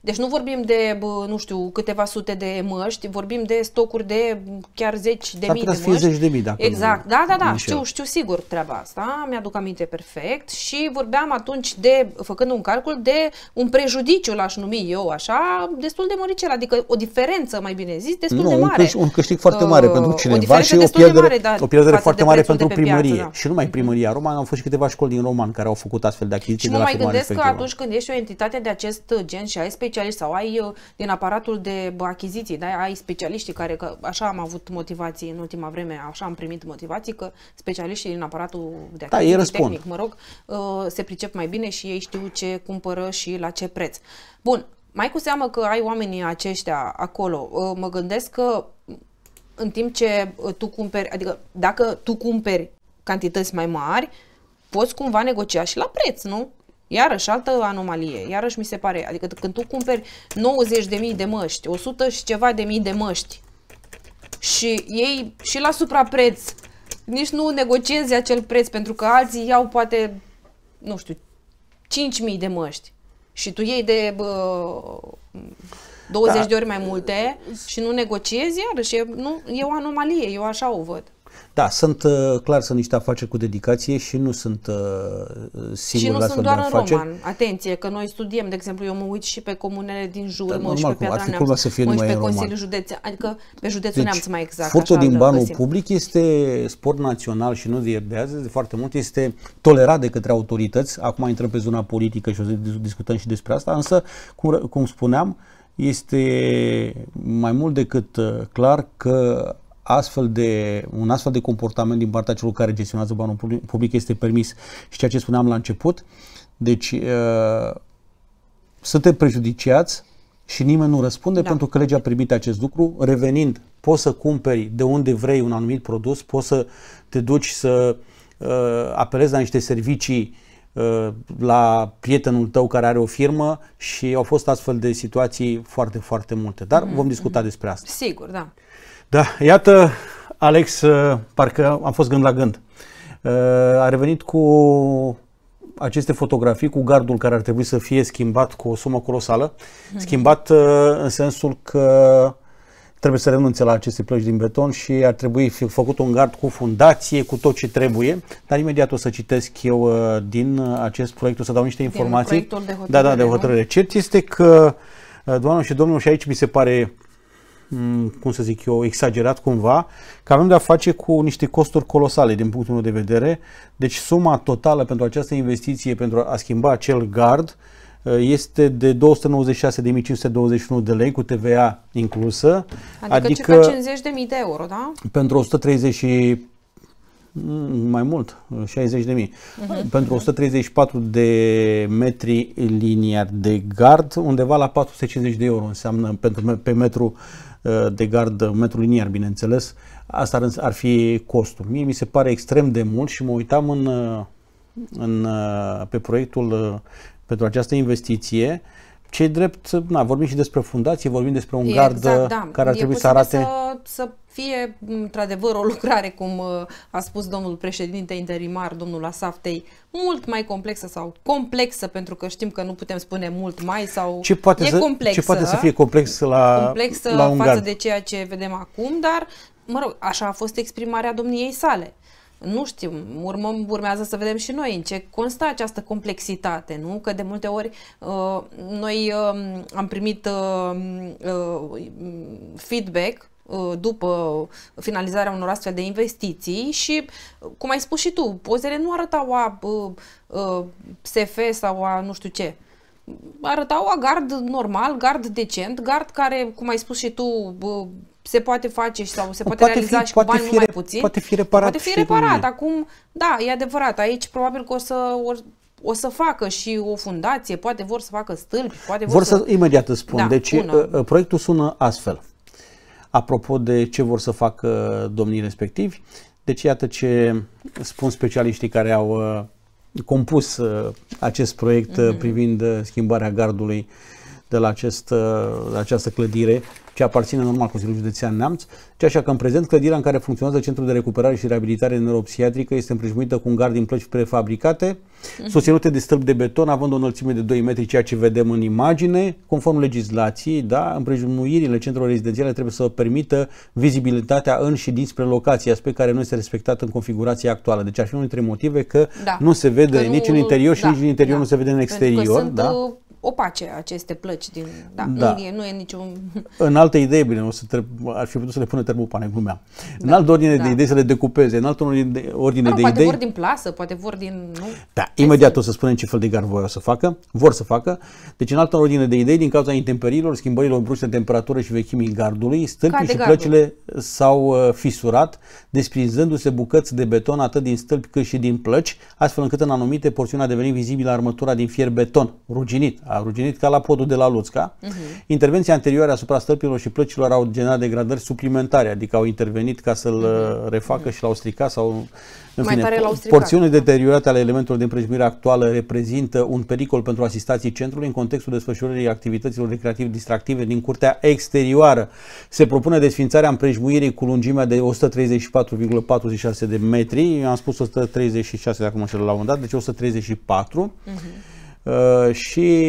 Deci nu vorbim de, nu știu, câteva sute de măști, vorbim de stocuri de chiar zeci de mii de măști. zeci de mii, dacă Exact, nu, da, da, da, știu, știu sigur treaba asta, mi-aduc aminte perfect și vorbeam atunci de, făcând un calcul, de un prejudiciu, l-aș numi eu așa, destul de măricel, adică o diferență, mai bine zis, destul nu, de mare. Un câștig, un câștig foarte mare uh, pentru cineva o și o pierdere, mare, da, o pierdere foarte mare pentru primărie. Piață, da. Și numai primăria romană, au fost și câteva școli din Roman ani care au făcut astfel de achiziții și de la mai gândesc că atunci când ești o entitate de acest gen și ai specialiști sau ai uh, din aparatul de achiziții, da, ai specialiștii care, că așa am avut motivații în ultima vreme, așa am primit motivații că specialiștii din aparatul de da, achiziții da, tehnic, mă rog, uh, se pricep mai bine și ei știu ce cumpără și la ce preț. Bun, mai cu seamă că ai oamenii aceștia acolo. Uh, mă gândesc că în timp ce tu cumperi, adică dacă tu cumperi cantități mai mari, poți cumva negocia și la preț, nu? Iarăși altă anomalie, iarăși mi se pare, adică când tu cumperi 90.000 de măști, 100 și ceva de mii de măști și ei și la suprapreț, nici nu negociezi acel preț pentru că alții iau poate, nu știu, 5.000 de măști și tu iei de bă, 20 da. de ori mai multe și nu negociezi, iarăși e, nu, e o anomalie, eu așa o văd. Da, sunt uh, clar, sunt niște afaceri cu dedicație și nu sunt uh, singur și nu sunt doar în afaceri. Roman. Atenție, că noi studiem, de exemplu, eu mă uit și pe comunele din jur, da, mă uit și pe Piatra Neamț, mă uit pe Consiliul Județe, adică pe județul deci, Neamț mai exact. furtul așa, din banul găsim. public este sport național și nu vierbează de foarte mult, este tolerat de către autorități, acum intrăm pe zona politică și o să discutăm și despre asta, însă, cum, cum spuneam, este mai mult decât uh, clar că astfel de, un astfel de comportament din partea celor care gestionează banul public este permis și ceea ce spuneam la început. Deci, uh, suntem prejudiciați și nimeni nu răspunde da. pentru că legea permite acest lucru. Revenind, poți să cumperi de unde vrei un anumit produs, poți să te duci să uh, apelezi la niște servicii uh, la prietenul tău care are o firmă și au fost astfel de situații foarte, foarte multe. Dar mm-hmm. vom discuta mm-hmm. despre asta. Sigur, da. Da, iată, Alex, uh, parcă am fost gând la gând. Uh, a revenit cu aceste fotografii cu gardul care ar trebui să fie schimbat cu o sumă colosală, mhm. schimbat uh, în sensul că trebuie să renunțe la aceste plăci din beton și ar trebui fi făcut un gard cu fundație, cu tot ce trebuie, dar imediat o să citesc eu din acest proiect, o să dau niște informații. Din proiectul de hotărâre. Da, da, de hotărâre. Cert este că, doamnă și domnul, și aici mi se pare Mm, cum să zic eu, exagerat cumva, că avem de-a face cu niște costuri colosale din punctul meu de vedere. Deci suma totală pentru această investiție, pentru a schimba acel gard, eh, este de 296.521 de lei cu TVA inclusă. Adică, adică 50.000 de mii euro, da? Pentru 130 mm, mai mult, 60 de mii. Uh-huh. Pentru 134 de metri liniar de gard, undeva la 450 de euro înseamnă pentru, pe metru uh, Eh, de gard metru liniar, bineînțeles, asta ar, ar fi costul. Mie mi se pare extrem de mult și mă uitam în, eh, în, eh, pe proiectul pentru această investiție ce drept, na, vorbim și despre fundație, vorbim despre un exact, gard da. Uh, care ar e trebui să arate... Să, să fie, într-adevăr, o lucrare, cum uh, a spus domnul președinte interimar, domnul Asaftei, mult mai complexă sau complexă, pentru că știm că nu putem spune mult mai sau ce poate e să, complexă. Ce poate să fie complex la, complexă la un față gard. de ceea ce vedem acum, dar, mă rog, așa a fost exprimarea domniei sale. Uh, nu știm, urmăm, urmează să vedem și noi în ce constă această complexitate, nu? Că de multe ori uh, noi uh, am primit uh, uh, feedback uh, după finalizarea unor astfel de investiții și, cum ai spus și tu, pozele nu arătau a, a uh, SF sau a nu știu ce. Arătau a gard normal, gard decent, gard care, cum ai spus și tu, uh, se poate face sau se poate, poate realiza fi, și cu bani fi, mai puțin. Poate fi reparat. Poate fi reparat. Acum, da, e adevărat. Aici probabil că o să, o, o să facă și o fundație, poate vor să facă stâlpi, poate vor, vor să... să... Imediat îți spun. Da, deci bună. Da. Ă, proiectul sună astfel. Apropo de ce vor să facă domnii respectivi, deci iată ce spun specialiștii care au ă, compus ă, acest proiect mm-hmm. privind schimbarea gardului de la, acest, la această clădire ce aparține normal Consiliului Județean Neamț, ce așa că în prezent clădirea în care funcționează Centrul de Recuperare și Reabilitare Neuropsihiatrică este împrejmuită cu un gard din plăci prefabricate, mhm. susținute de stâlpi de beton, având o înălțime de 2 metri, ceea ce vedem în imagine. Conform legislației, da, împrejmuirile centrelor rezidențiale trebuie să permită vizibilitatea în și dinspre locații, aspect care nu este respectat în configurația actuală. Deci ar fi unul dintre motive că da. nu se vede că nici nu, în interior și da, nici în interior da. nu se vede în exterior. Pentru că sunt da? Uh, opace aceste plăci. Din, da, da. Nu, e, nu e niciun... În alt altă idee, bine, o să tre- ar fi putut să le pună pane, glumea. Da, în altă ordine da. de idei să le decupeze, în altă ordine de, ordine da, de poate idei. Poate vor din plasă, poate vor din... Nu? Da, Hai imediat să... o să spunem ce fel de gard vor să facă, vor să facă. Deci în altă ordine de idei, din cauza intemperiilor, schimbărilor bruște de temperatură și vechimii gardului, stâlpii și plăcile s-au uh, fisurat, desprinzându-se bucăți de beton atât din stâlpi cât și din plăci, astfel încât în anumite porțiuni a devenit vizibilă armătura din fier beton, ruginit, a ruginit ca la podul de la Luțca. Uh-huh. Intervenția anterioară asupra stâlpilor salariilor și plăcilor au generat degradări suplimentare, adică au intervenit ca să-l mhm. uh, refacă și l-au stricat sau... În Mai fine, porțiunile deteriorate ale elementelor de împrejmire actuală reprezintă un pericol pentru asistații centrului în contextul desfășurării activităților recreative distractive din curtea exterioară. Se propune desfințarea împrejmuirii cu lungimea de 134,46 de metri, Eu am spus 136 dacă mă știu la un dat, deci 134. Uh-huh Uh, și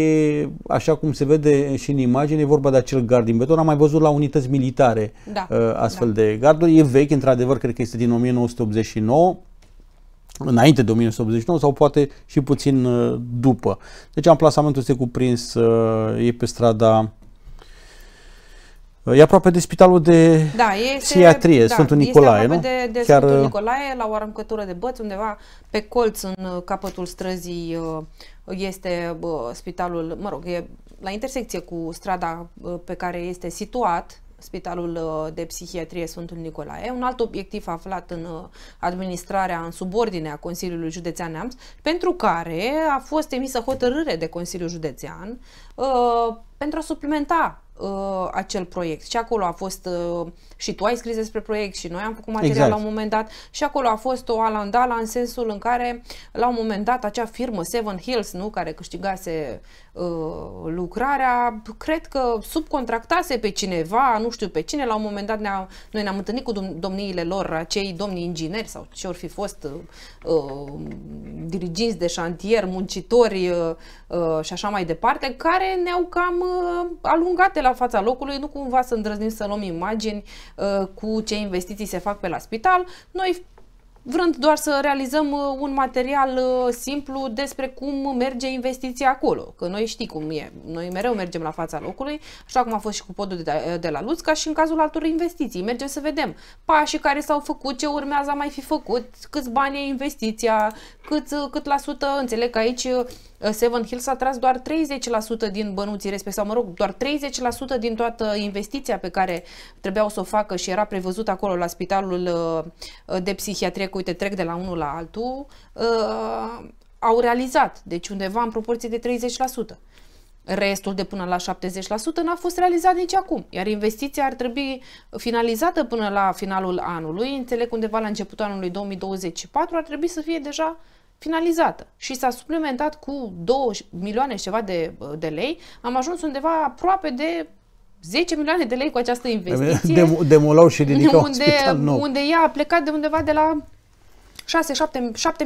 așa cum se vede și în imagine, e vorba de acel gard din beton. Am mai văzut la unități militare da, uh, astfel da. de garduri. E vechi, într-adevăr, cred că este din 1989 înainte de 1989 sau poate și puțin uh, după. Deci amplasamentul este cuprins, e pe strada E aproape de spitalul de da, este, psihiatrie, da, Sfântul Nicolae, este nu? de, de Chiar... Sfântul uh, Nicolae, la o aruncătură de băț, undeva pe colț în uh, capătul străzii uh, este spitalul, mă rog, e la intersecție cu strada pe care este situat Spitalul de Psihiatrie Sfântul Nicolae, un alt obiectiv aflat în administrarea în subordinea Consiliului Județean Neamț, pentru care a fost emisă hotărâre de Consiliul Județean pentru a suplimenta uh, acel proiect. Și acolo a fost uh, și tu ai scris despre proiect și noi am făcut material exact. la un moment dat și acolo a fost o alandala în sensul în care la un moment dat acea firmă Seven Hills, nu, care câștigase uh, lucrarea, cred că subcontractase pe cineva, nu știu pe cine, la un moment dat ne-a, noi ne-am întâlnit cu domniile lor, acei domni ingineri sau ce ori fi fost uh, uh, diriginți de șantier, muncitori uh, uh, și așa mai departe, care ne-au cam uh, alungat de la la fața locului, nu cumva să îndrăznim să luăm imagini uh, cu ce investiții se fac pe la spital. Noi vrând doar să realizăm uh, un material uh, simplu despre cum merge investiția acolo. Că noi știi cum e. Noi mereu mergem la fața locului, așa cum a fost și cu podul de uh, la Luț, și în cazul altor investiții. Mergem să vedem pașii care s-au făcut, ce urmează a mai fi făcut, câți bani e investiția, cât, cât la sută. Înțeleg că aici Uh, Seven Hills a tras doar 30% din bănuții respect, sau mă rog, doar 30% din toată investiția pe care trebuiau să o facă și era prevăzut acolo la spitalul uh, de psihiatrie, că uite, trec de la unul la altul, uh, au realizat, deci undeva în proporție de 30%. Restul de până la 70% n-a fost realizat nici acum, iar investiția ar trebui finalizată până la finalul anului, înțeleg undeva la începutul anului 2024, ar trebui să fie deja finalizată și s-a suplimentat cu 2 milioane și ceva de, de lei. Am ajuns undeva aproape de 10 milioane de lei cu această investiție. demolau și ridicau unde, Unde ea a plecat de undeva de la 6-7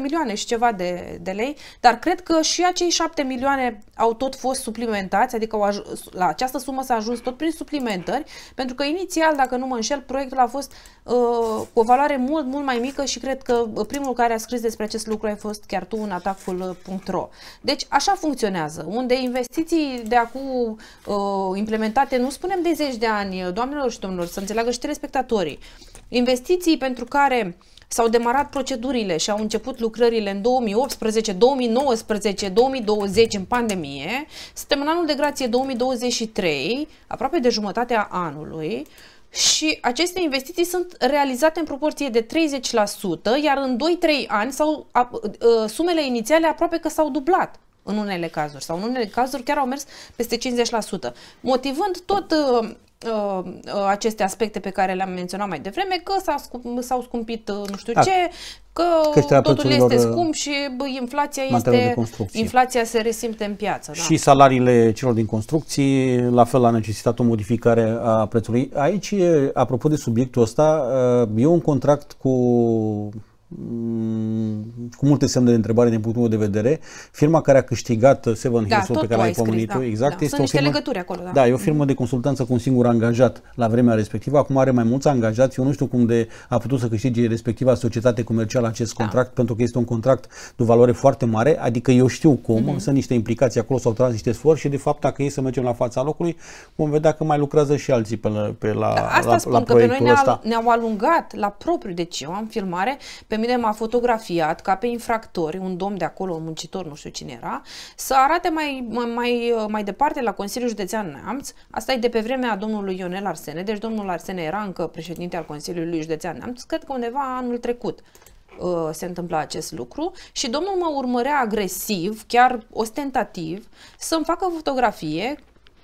milioane și ceva de, de lei, dar cred că și acei 7 milioane au tot fost suplimentați, adică au ajuns, la această sumă s-a ajuns tot prin suplimentări, pentru că inițial, dacă nu mă înșel, proiectul a fost uh, cu o valoare mult, mult mai mică și cred că primul care a scris despre acest lucru a fost chiar tu în atacul.ro. Uh, deci așa funcționează, unde investiții de acum uh, implementate, nu spunem de zeci de ani, uh, doamnelor și domnilor, să înțeleagă și telespectatorii, Investiții pentru care s-au demarat procedurile și au început lucrările în 2018, 2019, 2020 în pandemie. Suntem în anul de grație 2023, aproape de jumătatea anului și aceste investiții sunt realizate în proporție de 30%, iar în 2-3 ani sau ă, sumele inițiale aproape că s-au dublat în unele cazuri sau în unele cazuri chiar au mers peste 50%, motivând tot uh, uh, uh, aceste aspecte pe care le-am menționat mai devreme, că s au scump, s-au scumpit uh, nu știu da. ce, că totul este uh, scump și bă, inflația este inflația se resimte în piață. Da. Și salariile celor din construcții, la fel a necesitat o modificare a prețului. Aici, apropo de subiectul ăsta, uh, eu un contract cu Mm, cu multe semne de întrebare din punctul meu de vedere. Firma care a câștigat Seven hills da, pe care l-ai pomenit da, exact, da. este Sunt o firmă, legături acolo, da. da, e o firmă mm. de consultanță cu un singur angajat la vremea respectivă, acum are mai mulți angajați, eu nu știu cum de a putut să câștige respectiva societate comercială acest da. contract, da. pentru că este un contract de valoare foarte mare, adică eu știu cum, mm-hmm. sunt niște implicații acolo, s-au tras niște sfori și de fapt dacă ei să mergem la fața locului, vom vedea că mai lucrează și alții pe la, pe la, da, asta la, spun la că pe noi ne au ăsta. ne-au alungat la propriu, deci eu am filmare, pe mine m-a fotografiat ca pe infractori, un domn de acolo, un muncitor, nu știu cine era, să arate mai, mai, mai departe la Consiliul Județean Neamț, asta e de pe vremea domnului Ionel Arsene, deci domnul Arsene era încă președinte al Consiliului Județean Neamț, cred că undeva anul trecut uh, se întâmpla acest lucru și domnul mă urmărea agresiv, chiar ostentativ, să-mi facă fotografie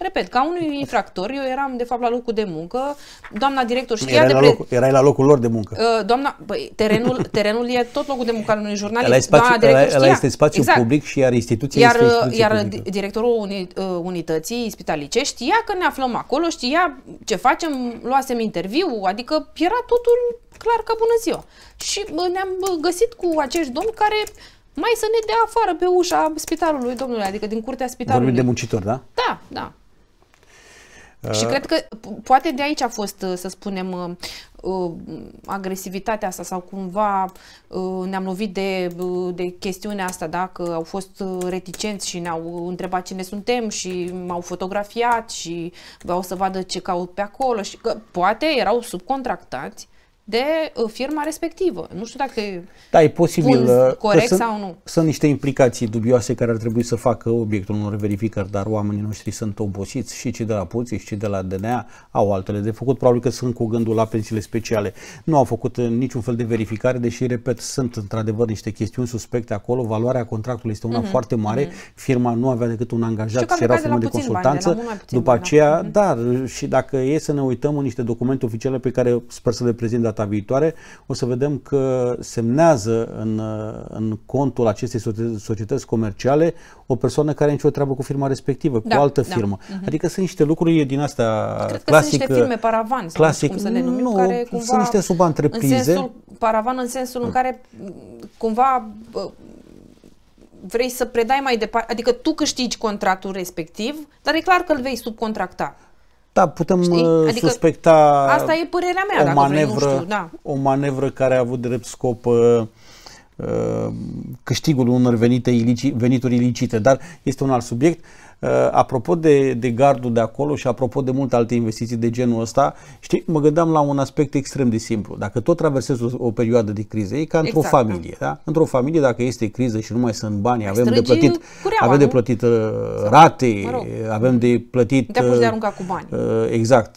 Repet, ca unui infractor, eu eram de fapt la locul de muncă, doamna director știa erai de... La locul, erai la locul lor de muncă. Uh, doamna, băi, terenul, terenul e tot locul de muncă al unui jurnalist. Ăla, da, spațiu, doamna director este spațiu exact. public și iar instituția iar, este uh, Iar publică. directorul uni, uh, unității spitalice știa că ne aflăm acolo, știa ce facem, luasem interviu, adică era totul clar ca bună ziua. Și ne-am găsit cu acești domn care mai să ne dea afară pe ușa spitalului, domnule, adică din curtea spitalului. Vorbim de muncitori, da? Da, da. Și uh. cred că poate de aici a fost, uh, să spunem, uh, agresivitatea asta sau cumva ne-am lovit de, de chestiunea asta, dacă au fost reticenți și ne-au întrebat cine suntem și m-au fotografiat și vreau să vadă ce caut pe acolo și că poate erau subcontractați de uh, firma respectivă. Nu știu dacă da, e posibil, uh, corect sunt, sau nu. Sunt niște implicații dubioase care ar trebui să facă obiectul unor verificări, dar oamenii noștri sunt obosiți și cei de la poliție și cei de la DNA au altele de făcut. Probabil că sunt cu gândul la pensiile speciale. Nu au făcut uh, niciun fel de verificare, deși, repet, sunt într-adevăr niște chestiuni suspecte acolo. Valoarea contractului este una mm-hmm. foarte mare. Mm-hmm. Firma nu avea decât un angajat și era firmă de, de consultanță. Bani, de da. După aceea, mhm. da, și dacă e să ne uităm în niște documente oficiale pe care sper să le prezint data data viitoare, o să vedem că semnează în, în contul acestei societăți comerciale o persoană care are nicio treabă cu firma respectivă, da, cu altă da. firmă. Uh-huh. Adică sunt niște lucruri din astea Cred clasic. că sunt niște firme paravan, clasic, cum să le numim, nu, care cumva, sunt niște subantreprize. În sensul, paravan în sensul în mm. care mm, cumva vrei să predai mai departe, adică tu câștigi contractul respectiv, dar e clar că îl vei subcontracta. Da, putem Știi? Uh, adică suspecta asta e părerea mea, o, dacă manevră, vrei, nu știu, da. o manevră care a avut drept scop uh, Uh, câștigul unor venite ilici, venituri ilicite, dar este un alt subiect. Uh, apropo de, de gardul de acolo și apropo de multe alte investiții de genul ăsta, știi, mă gândeam la un aspect extrem de simplu. Dacă tot traversezi o, o perioadă de criză, e ca într-o exact, familie. Da? Într-o familie, dacă este criză și nu mai sunt bani, avem de plătit, cureaua, avem de plătit uh, rate, mă rog, avem de plătit... Te apuci de arunca cu bani. Exact.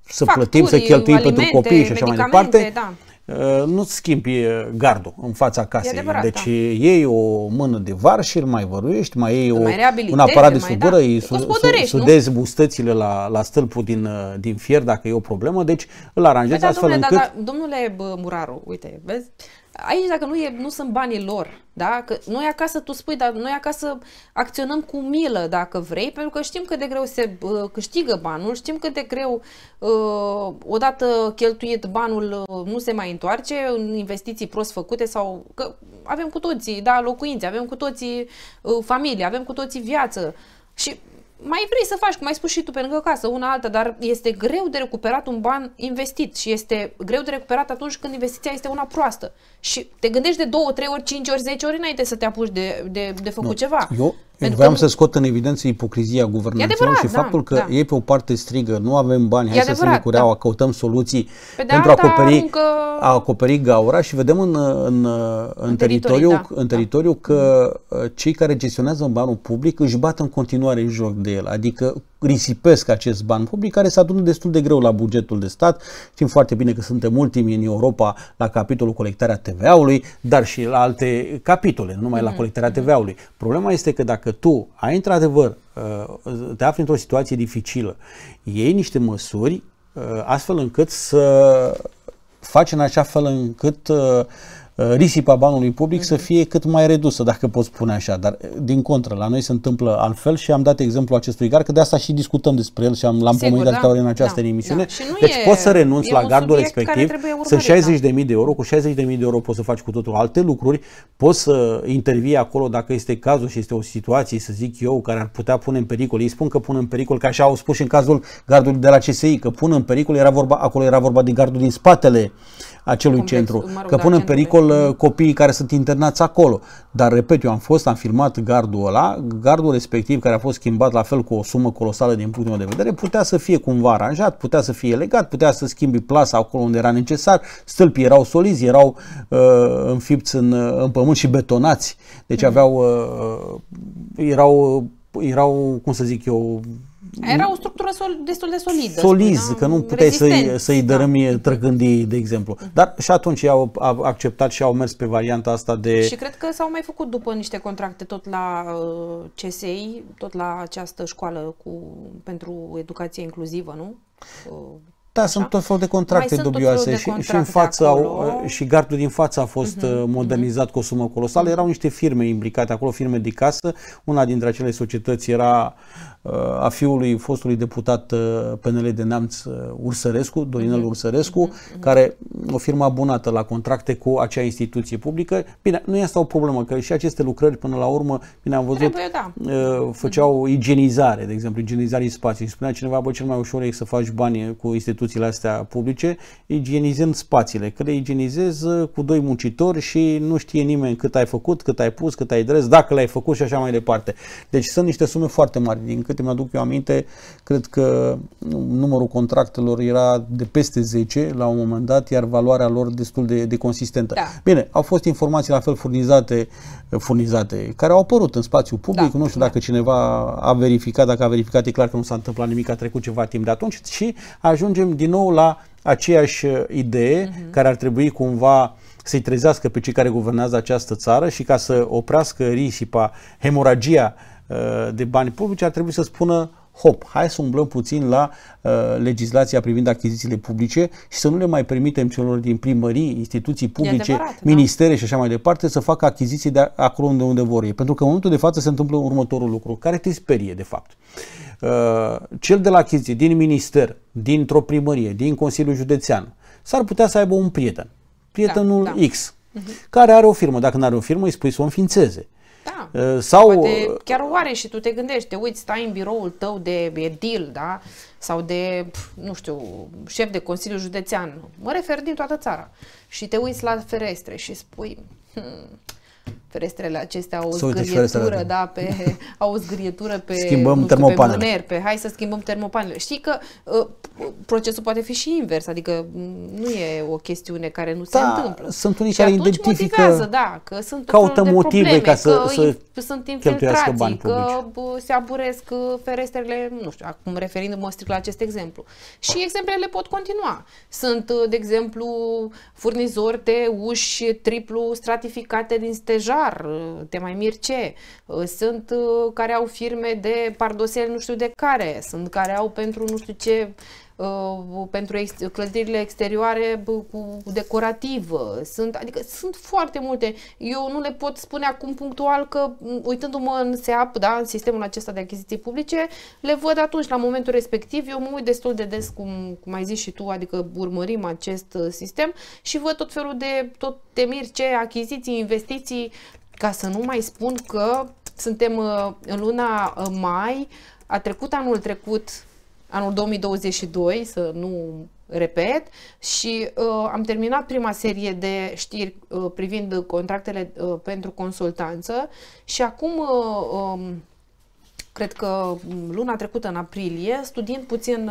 Să Facturi, plătim, să cheltuim alimente, pentru copii și așa mai departe. Da Uh, nu-ți schimbi uh, gardul în fața casei. adevărat, deci da. Uh, iei o mână de var și mai văruiești, mai iei o, mai un aparat de sugură, da. îi su, su, sudezi bustățile la, la stâlpul din, din fier dacă e o problemă, deci îl aranjezi păi, da, astfel domnule, încât... Da, da, domnule Muraru, uite, vezi, aici dacă nu, e, nu sunt banii lor, da? Că noi acasă tu spui, dar noi acasă acționăm cu milă dacă vrei, pentru că știm cât de greu se uh, câștigă banul, știm cât de greu uh, odată cheltuit banul uh, nu se mai întoarce în investiții prost făcute sau că avem cu toții, da, locuințe, avem cu toții uh, familie, avem cu toții viață. Și mai vrei să faci, cum ai spus și tu, pe lângă casă, una alta, dar este greu de recuperat un ban investit și este greu de recuperat atunci când investiția este una proastă. Și te gândești de două, trei ori, cinci ori, zece ori înainte să te apuci de, de, de făcut nu. ceva. Eu pentru deci vreau că... să scot în evidență ipocrizia guvernanților și da, faptul că da. ei pe o parte strigă, nu avem bani, hai e să se cureaua, da. căutăm soluții pe pentru a acoperi, încă... a acoperi gaura și vedem în, în, în, în teritoriu, da, în da. teritoriu da. că uh, cei care gestionează banul public își bat în continuare în joc de el. Adică risipesc acest ban public care se adună destul de greu la bugetul de stat. Știm foarte bine că suntem ultimii în Europa la capitolul colectarea TVA-ului, dar și la alte capitole, nu numai mm-hmm. la mhm, colectarea mhm. TVA-ului. Problema este că dacă tu ai într-adevăr uh, te afli într-o situație dificilă, iei niște măsuri uh, astfel încât să faci în așa fel încât uh, Uh, risipa banului public să mhm. fie cât mai redusă, dacă pot spune așa. Dar, uh, din contră, la noi se întâmplă altfel și am dat exemplu acestui gard, că de asta și discutăm despre el și am, l-am pomenit da, în da. această da, emisiune. Da. Deci e, poți să renunți la gardul respectiv, să sunt 60.000 da. de euro, cu 60.000 de euro poți să faci cu totul alte lucruri, poți să intervii acolo dacă este cazul și este o situație, să zic eu, care ar putea pune în pericol. Ei spun că pun în pericol, că așa au spus și în cazul gardului de la CSI, că pun în pericol, era vorba, acolo era vorba de gardul din spatele uh, acelui complex, centru, mă rog, că da, pun în pericol de... Uh, copiii care sunt internați acolo. Dar, repet, eu am fost, am filmat gardul ăla, gardul respectiv care a fost schimbat la fel cu o sumă colosală din punctul meu de vedere, putea să fie cumva aranjat, putea să fie legat, putea să schimbi plasa acolo unde era necesar, stâlpii erau solizi, erau uh, înfipți în, uh, în pământ și betonați, deci mhm. aveau, uh, uh, erau erau, cum să zic eu, era o structură sol, destul de solidă. Soliz, că nu puteai să-i, să-i da. dărâmi da. trăgândii, de exemplu. Uh-huh. Dar și atunci au, au acceptat și au mers pe varianta asta de... Și cred că s-au mai făcut după niște contracte tot la uh, CSI, tot la această școală cu, pentru educație inclusivă, nu? Uh, da, Așa. sunt tot felul de contracte Mai dubioase de și, contracte și în față au, uh, și gardul din față a fost uh-huh. modernizat uh-huh. cu o sumă colosală. Mhm. Erau niște firme implicate acolo, firme de casă. Una dintre acele societăți era a fiului fostului deputat uh, PNL de Neamț uh, Ursărescu, Dorinel mhm. Ursărescu, mhm. Mhm. care mm, o firmă abonată la contracte cu acea instituție publică. Bine, nu e asta o problemă, că și aceste lucrări până la urmă, bine am văzut, Trebuie, da. Uh, făceau igienizare, de exemplu, igienizarea spațiului. Spunea cineva, bă, cel mai ușor e să faci bani cu instituțiile astea publice, igienizând spațiile, că le igienizez cu doi muncitori și nu știe nimeni cât ai făcut, cât ai pus, cât ai dres, dacă le-ai făcut și așa mai departe. Deci sunt niște sume foarte mari, din cât câte mi-aduc eu aminte, cred că numărul contractelor era de peste 10 la un moment dat, iar valoarea lor destul de, de consistentă. Da. Bine, au fost informații la fel furnizate, furnizate, care au apărut în spațiu public, da. nu știu dacă cineva a verificat, dacă a verificat, e clar că nu s-a întâmplat nimic, a trecut ceva timp de atunci și ajungem din nou la aceeași idee uh-huh. care ar trebui cumva să-i trezească pe cei care guvernează această țară și ca să oprească risipa, hemoragia Uh, de bani publici ar trebui să spună hop, hai să umblăm puțin la uh, legislația privind achizițiile publice și să nu le mai permitem celor din primării, instituții publice, adevărat, da. ministere da? și așa mai departe să facă achiziții de acolo unde, unde vor ei. Pentru că în momentul de față se întâmplă următorul lucru, care te sperie de fapt. Uh, cel de la achiziție, din minister, dintr-o primărie, din Consiliul Județean, s-ar putea să aibă un prieten, prietenul da, da. X, uh-huh. care are o firmă. Dacă nu are o firmă, îi spui să o înființeze. Da. Uh, sau... Poate chiar oare și tu te gândești, te uiți, stai în biroul tău de edil, da? Sau de, nu știu, șef de Consiliu Județean. Mă refer din toată țara. Și te uiți la ferestre și spui, hmm, ferestrele acestea au o zgârietură, da, pe, au o zgârietură pe, schimbăm știu, pe mâner, pe hai să schimbăm termopanele. Știi că uh, procesul poate fi și invers, adică mm, nu e o chestiune care nu da, se întâmplă. Sunt unii și care identifică, motivează, da, că sunt caută de motive probleme, ca să, că să sunt infiltrații, bani că publici. se aburesc uh, ferestrele, nu știu, acum referindu-mă strict la acest exemplu. Și exemplele pot continua. Sunt, uh, de exemplu, furnizori de uși triplu stratificate din steja Murdar, uh, Te mai ce uh, sunt uh, care au firme de pardoseli nu știu de care, sunt care au pentru nu știu ce Uh, pentru ex clădirile exterioare cu decorativă. Uh, sunt, adică sunt foarte multe. Eu nu le pot spune acum punctual că uitându-mă în SEAP, da, în sistemul acesta de achiziții publice, le văd atunci, la momentul respectiv. Eu mă uit destul de des, cum, cum ai zis și tu, adică urmărim acest uh, sistem și văd tot felul de tot temir ce achiziții, investiții, ca să nu mai spun că suntem în luna mai, a trecut anul trecut anul 2022, să nu repet, și uh, am terminat prima serie de știri uh, privind contractele uh, pentru consultanță și acum, uh, um, cred că um, luna trecută, în aprilie, studiind puțin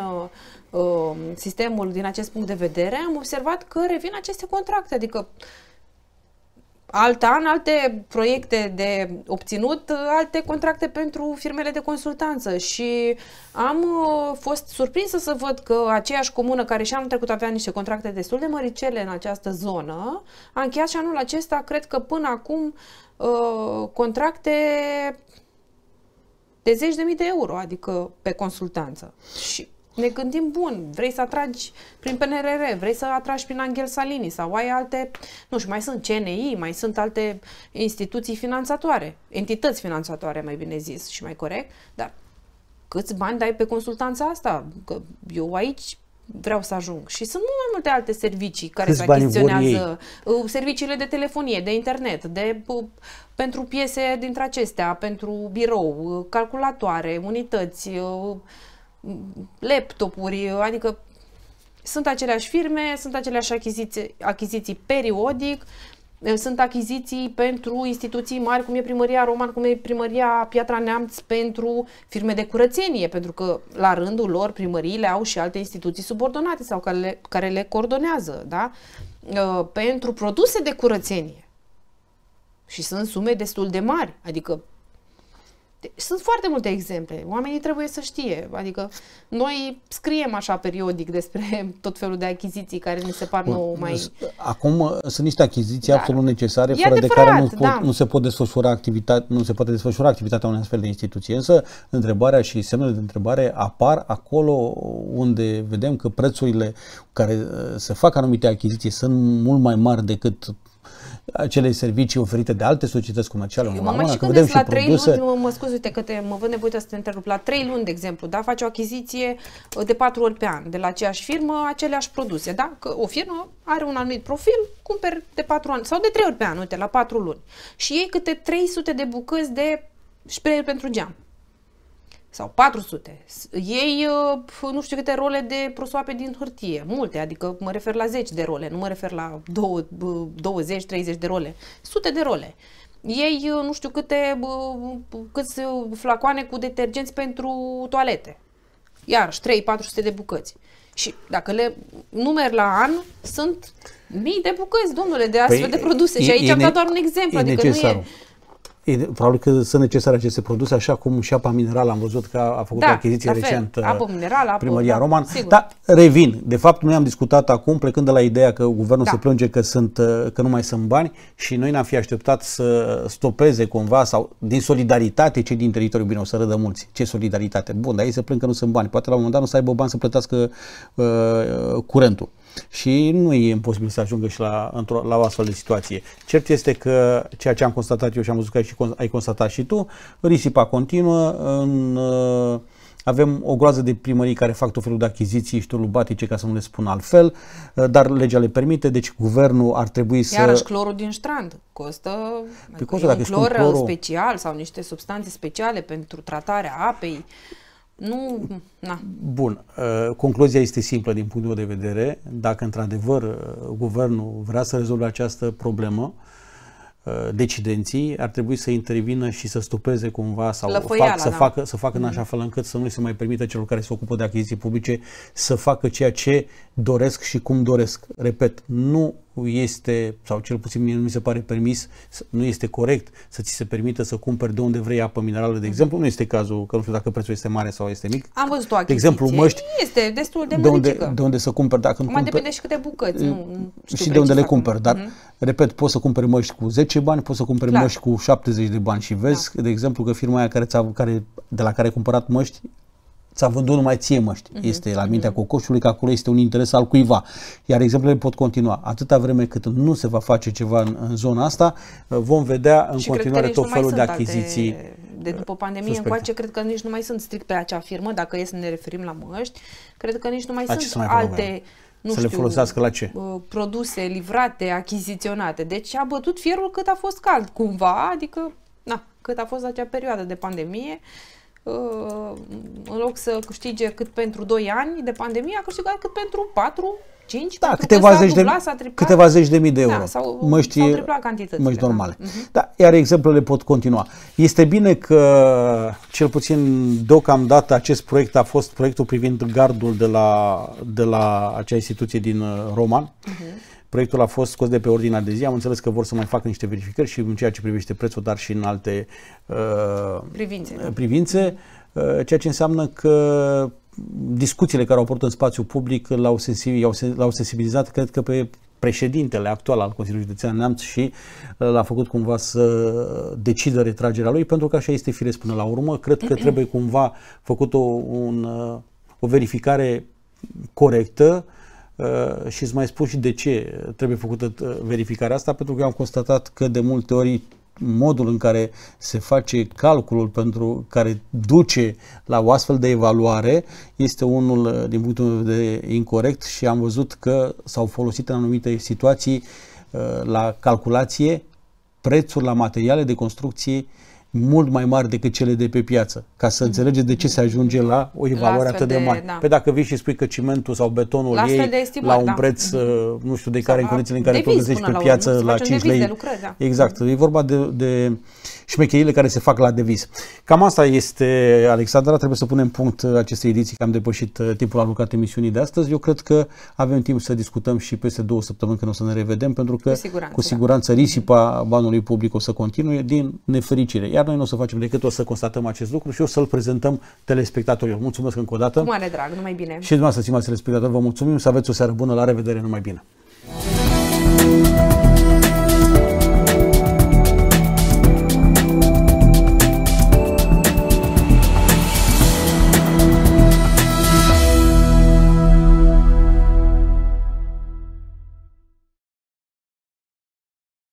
uh, uh, sistemul din acest punct de vedere, am observat că revin aceste contracte, adică alt an, alte proiecte de obținut, alte contracte pentru firmele de consultanță și am uh, fost surprinsă să văd că aceeași comună care și anul trecut avea niște contracte destul de măricele în această zonă, a încheiat și anul acesta, cred că până acum, uh, contracte de zeci de mii de euro, adică pe consultanță. Și ne gândim, bun, vrei să atragi prin PNRR, vrei să atragi prin Angel Salini sau ai alte, nu știu, mai sunt CNI, mai sunt alte instituții finanțatoare, entități finanțatoare, mai bine zis și mai corect, dar câți bani dai pe consultanța asta? Că eu aici vreau să ajung. Și sunt mult mai multe alte servicii care se achiziționează uh, serviciile de telefonie, de internet, de uh, pentru piese dintre acestea, pentru birou, uh, calculatoare, unități, laptopuri, adică sunt aceleași firme, sunt aceleași achiziții, achiziții periodic, sunt achiziții pentru instituții mari, cum e primăria Roman, cum e primăria Piatra Neamț, pentru firme de curățenie, pentru că la rândul lor primăriile au și alte instituții subordonate sau care le, care le coordonează, da? Ă, pentru produse de curățenie. Și sunt sume destul de mari, adică sunt foarte multe exemple. Oamenii trebuie să știe. Adică noi scriem așa periodic despre tot felul de achiziții care ni se par nou mai... Acum uh, sunt niște achiziții da. absolut necesare, e fără adevărat, de care nu, pot, da. nu, se pot desfășura activitate, nu se poate desfășura activitatea unei astfel de instituții. Însă întrebarea și semnele de întrebare apar acolo unde vedem că prețurile care uh, se fac anumite achiziții sunt mult mai mari decât acelei servicii oferite de alte societăți comerciale. Eu mă mai și gândesc la trei produse... luni, mă scuz, uite că te, mă văd nevoită să te întrerup, la trei luni, de exemplu, da, face o achiziție uh, de patru ori pe an de la aceeași firmă, aceleași produse, da? Că o firmă are un anumit profil, cumper de patru ani sau de trei ori pe an, uite, la patru luni. Și ei câte 300 de bucăți de șpreier pentru geam sau 400. Ei uh, nu știu câte role de prosoape din hârtie, multe, adică mă refer la 10 de role, nu mă refer la 20, 30 uh, de role, sute de role. Ei uh, nu știu câte câți flacoane cu detergenți pentru toalete. Iar 3-400 de bucăți. Și dacă le numeri la an, sunt mii de bucăți, domnule, de astfel păi, de produse. E, și aici e, am dat doar un exemplu. E adică necesar. nu e, E, probabil că sunt necesare aceste produse, așa cum și apa minerală am văzut că a făcut da, achiziție recent apă uh, minerală, apă, primăria roman. Sigur. Dar revin, de fapt noi am discutat acum plecând de la ideea că guvernul da. se plânge că, sunt, uh, că nu mai sunt bani și noi ne-am fi așteptat să stopeze cumva sau din solidaritate cei din teritoriul bine o să râdă mulți, ce solidaritate, bun, dar ei se plâng că nu sunt bani, poate la un moment dat nu să aibă bani să plătească uh, curentul și nu e imposibil să ajungă și la, la o astfel de situație. Cert este că ceea ce am constatat eu și am văzut că și ai constatat și tu, risipa continuă, în, uh, avem o groază de primării care fac tot felul de achiziții și tulbatice, ca să nu le spun altfel, uh, dar legea le permite, deci guvernul ar trebui să... Iarăși clorul din strand. costă, pe păi costă dacă un clor clorul... special sau niște substanțe speciale pentru tratarea apei. Nu, na. Bun, uh, concluzia este simplă din punctul meu de vedere. Dacă într-adevăr guvernul vrea să rezolve această problemă, uh, Uh, decidenții ar trebui să intervină și să stupeze cumva sau fac, să, da. facă, să facă în așa mm. fel încât să nu se mai permită celor care se ocupă de achiziții publice să facă ceea ce doresc și cum doresc. Repet, nu este, sau cel puțin mie nu mi se pare permis, nu este corect să ți se permită să cumperi de unde vrei apă minerală, de exemplu, nu este cazul, că nu știu dacă prețul este mare sau este mic. Am văzut o achiziție. De exemplu, măști. Este destul de de unde, de unde să cumperi, dacă nu Mai cumperi, depinde și câte bucăți, mm, nu, nu știu Și de unde le exact. cumperi, dar, uh-huh. repet, poți să cumperi măști cu 10 bani, poți să cumperi Clar. măști cu 70 de bani și vezi, da. de exemplu, că firma aia care, ți-a, care de la care ai cumpărat măști ți-a vândut numai ție măști. Uh-huh. Este la mintea cocoșului că acolo este un interes al cuiva. Iar exemplele pot continua. Atâta vreme cât nu se va face ceva în, în zona asta, vom vedea în și continuare tot felul de achiziții. Alte, de după pandemie suspecte. încoace, cred că nici nu mai sunt strict pe acea firmă, dacă e să ne referim la măști, cred că nici nu mai la sunt mai alte probleme? nu să știu, le folosească la ce? Uh, produse livrate, achiziționate. Deci a bătut fierul cât a fost cald, cumva, adică, na, cât a fost acea perioadă de pandemie, Uh, în loc să câștige cât pentru 2 ani de pandemie, a câștigat cât pentru 4 5, da, câteva, zeci de, dublat, câteva zeci de mii de da, euro. Da, sau, mă știe, sau cantitățile. Măști normale. Da. Uh-huh. da, iar exemplele pot continua. Este bine că, cel puțin deocamdată, acest proiect a fost proiectul privind gardul de la, de la acea instituție din uh, Roman. Uh-huh Proiectul a fost scos de pe ordinea de zi, am înțeles că vor să mai facă niște verificări și în ceea ce privește prețul, dar și în alte uh, privințe. privințe uh, ceea ce înseamnă că discuțiile care au apărut în spațiu public l-au, sensibil, l-au sensibilizat, cred că, pe președintele actual al Consiliului Județean Neamț și uh, l-a făcut cumva să decidă retragerea lui, pentru că așa este firesc până la urmă. Cred că trebuie cumva făcut o, un, uh, o verificare corectă Uh, și îți mai spun și de ce trebuie făcută uh, verificarea asta, pentru că am constatat că de multe ori modul în care se face calculul pentru care duce la o astfel de evaluare este unul uh, din punctul meu de vedere incorrect și am văzut că s-au folosit în anumite situații la calculație prețuri la materiale de construcție uh, mult mai mari decât cele de pe piață, ca să mhm. înțelegeți de ce se ajunge la o evaluare la atât de, mare. Da. Pe păi dacă vii și spui că cimentul sau betonul e la un da. preț, mhm. uh, nu știu de care, sau în condițiile în care tu găsești pe piață la 5 lei. De lucrări, da. Exact, e vorba de, de uh, șmecheriile care se fac la deviz. Cam asta este, Alexandra, trebuie să punem punct acestei ediții, că am depășit uh, timpul alocat emisiunii de astăzi. Eu cred că avem timp să discutăm și peste două săptămâni când o să ne revedem, pentru că cu siguranță, cu siguranță da. risipa banului public o să continue din nefericire. Iar noi nu o să facem decât o să constatăm acest lucru și o să-l prezentăm telespectatorilor. Mulțumesc încă o dată. Cu mare drag, numai bine. Și dumneavoastră, stimați telespectatori, vă mulțumim, să aveți o seară bună, la revedere, numai bine.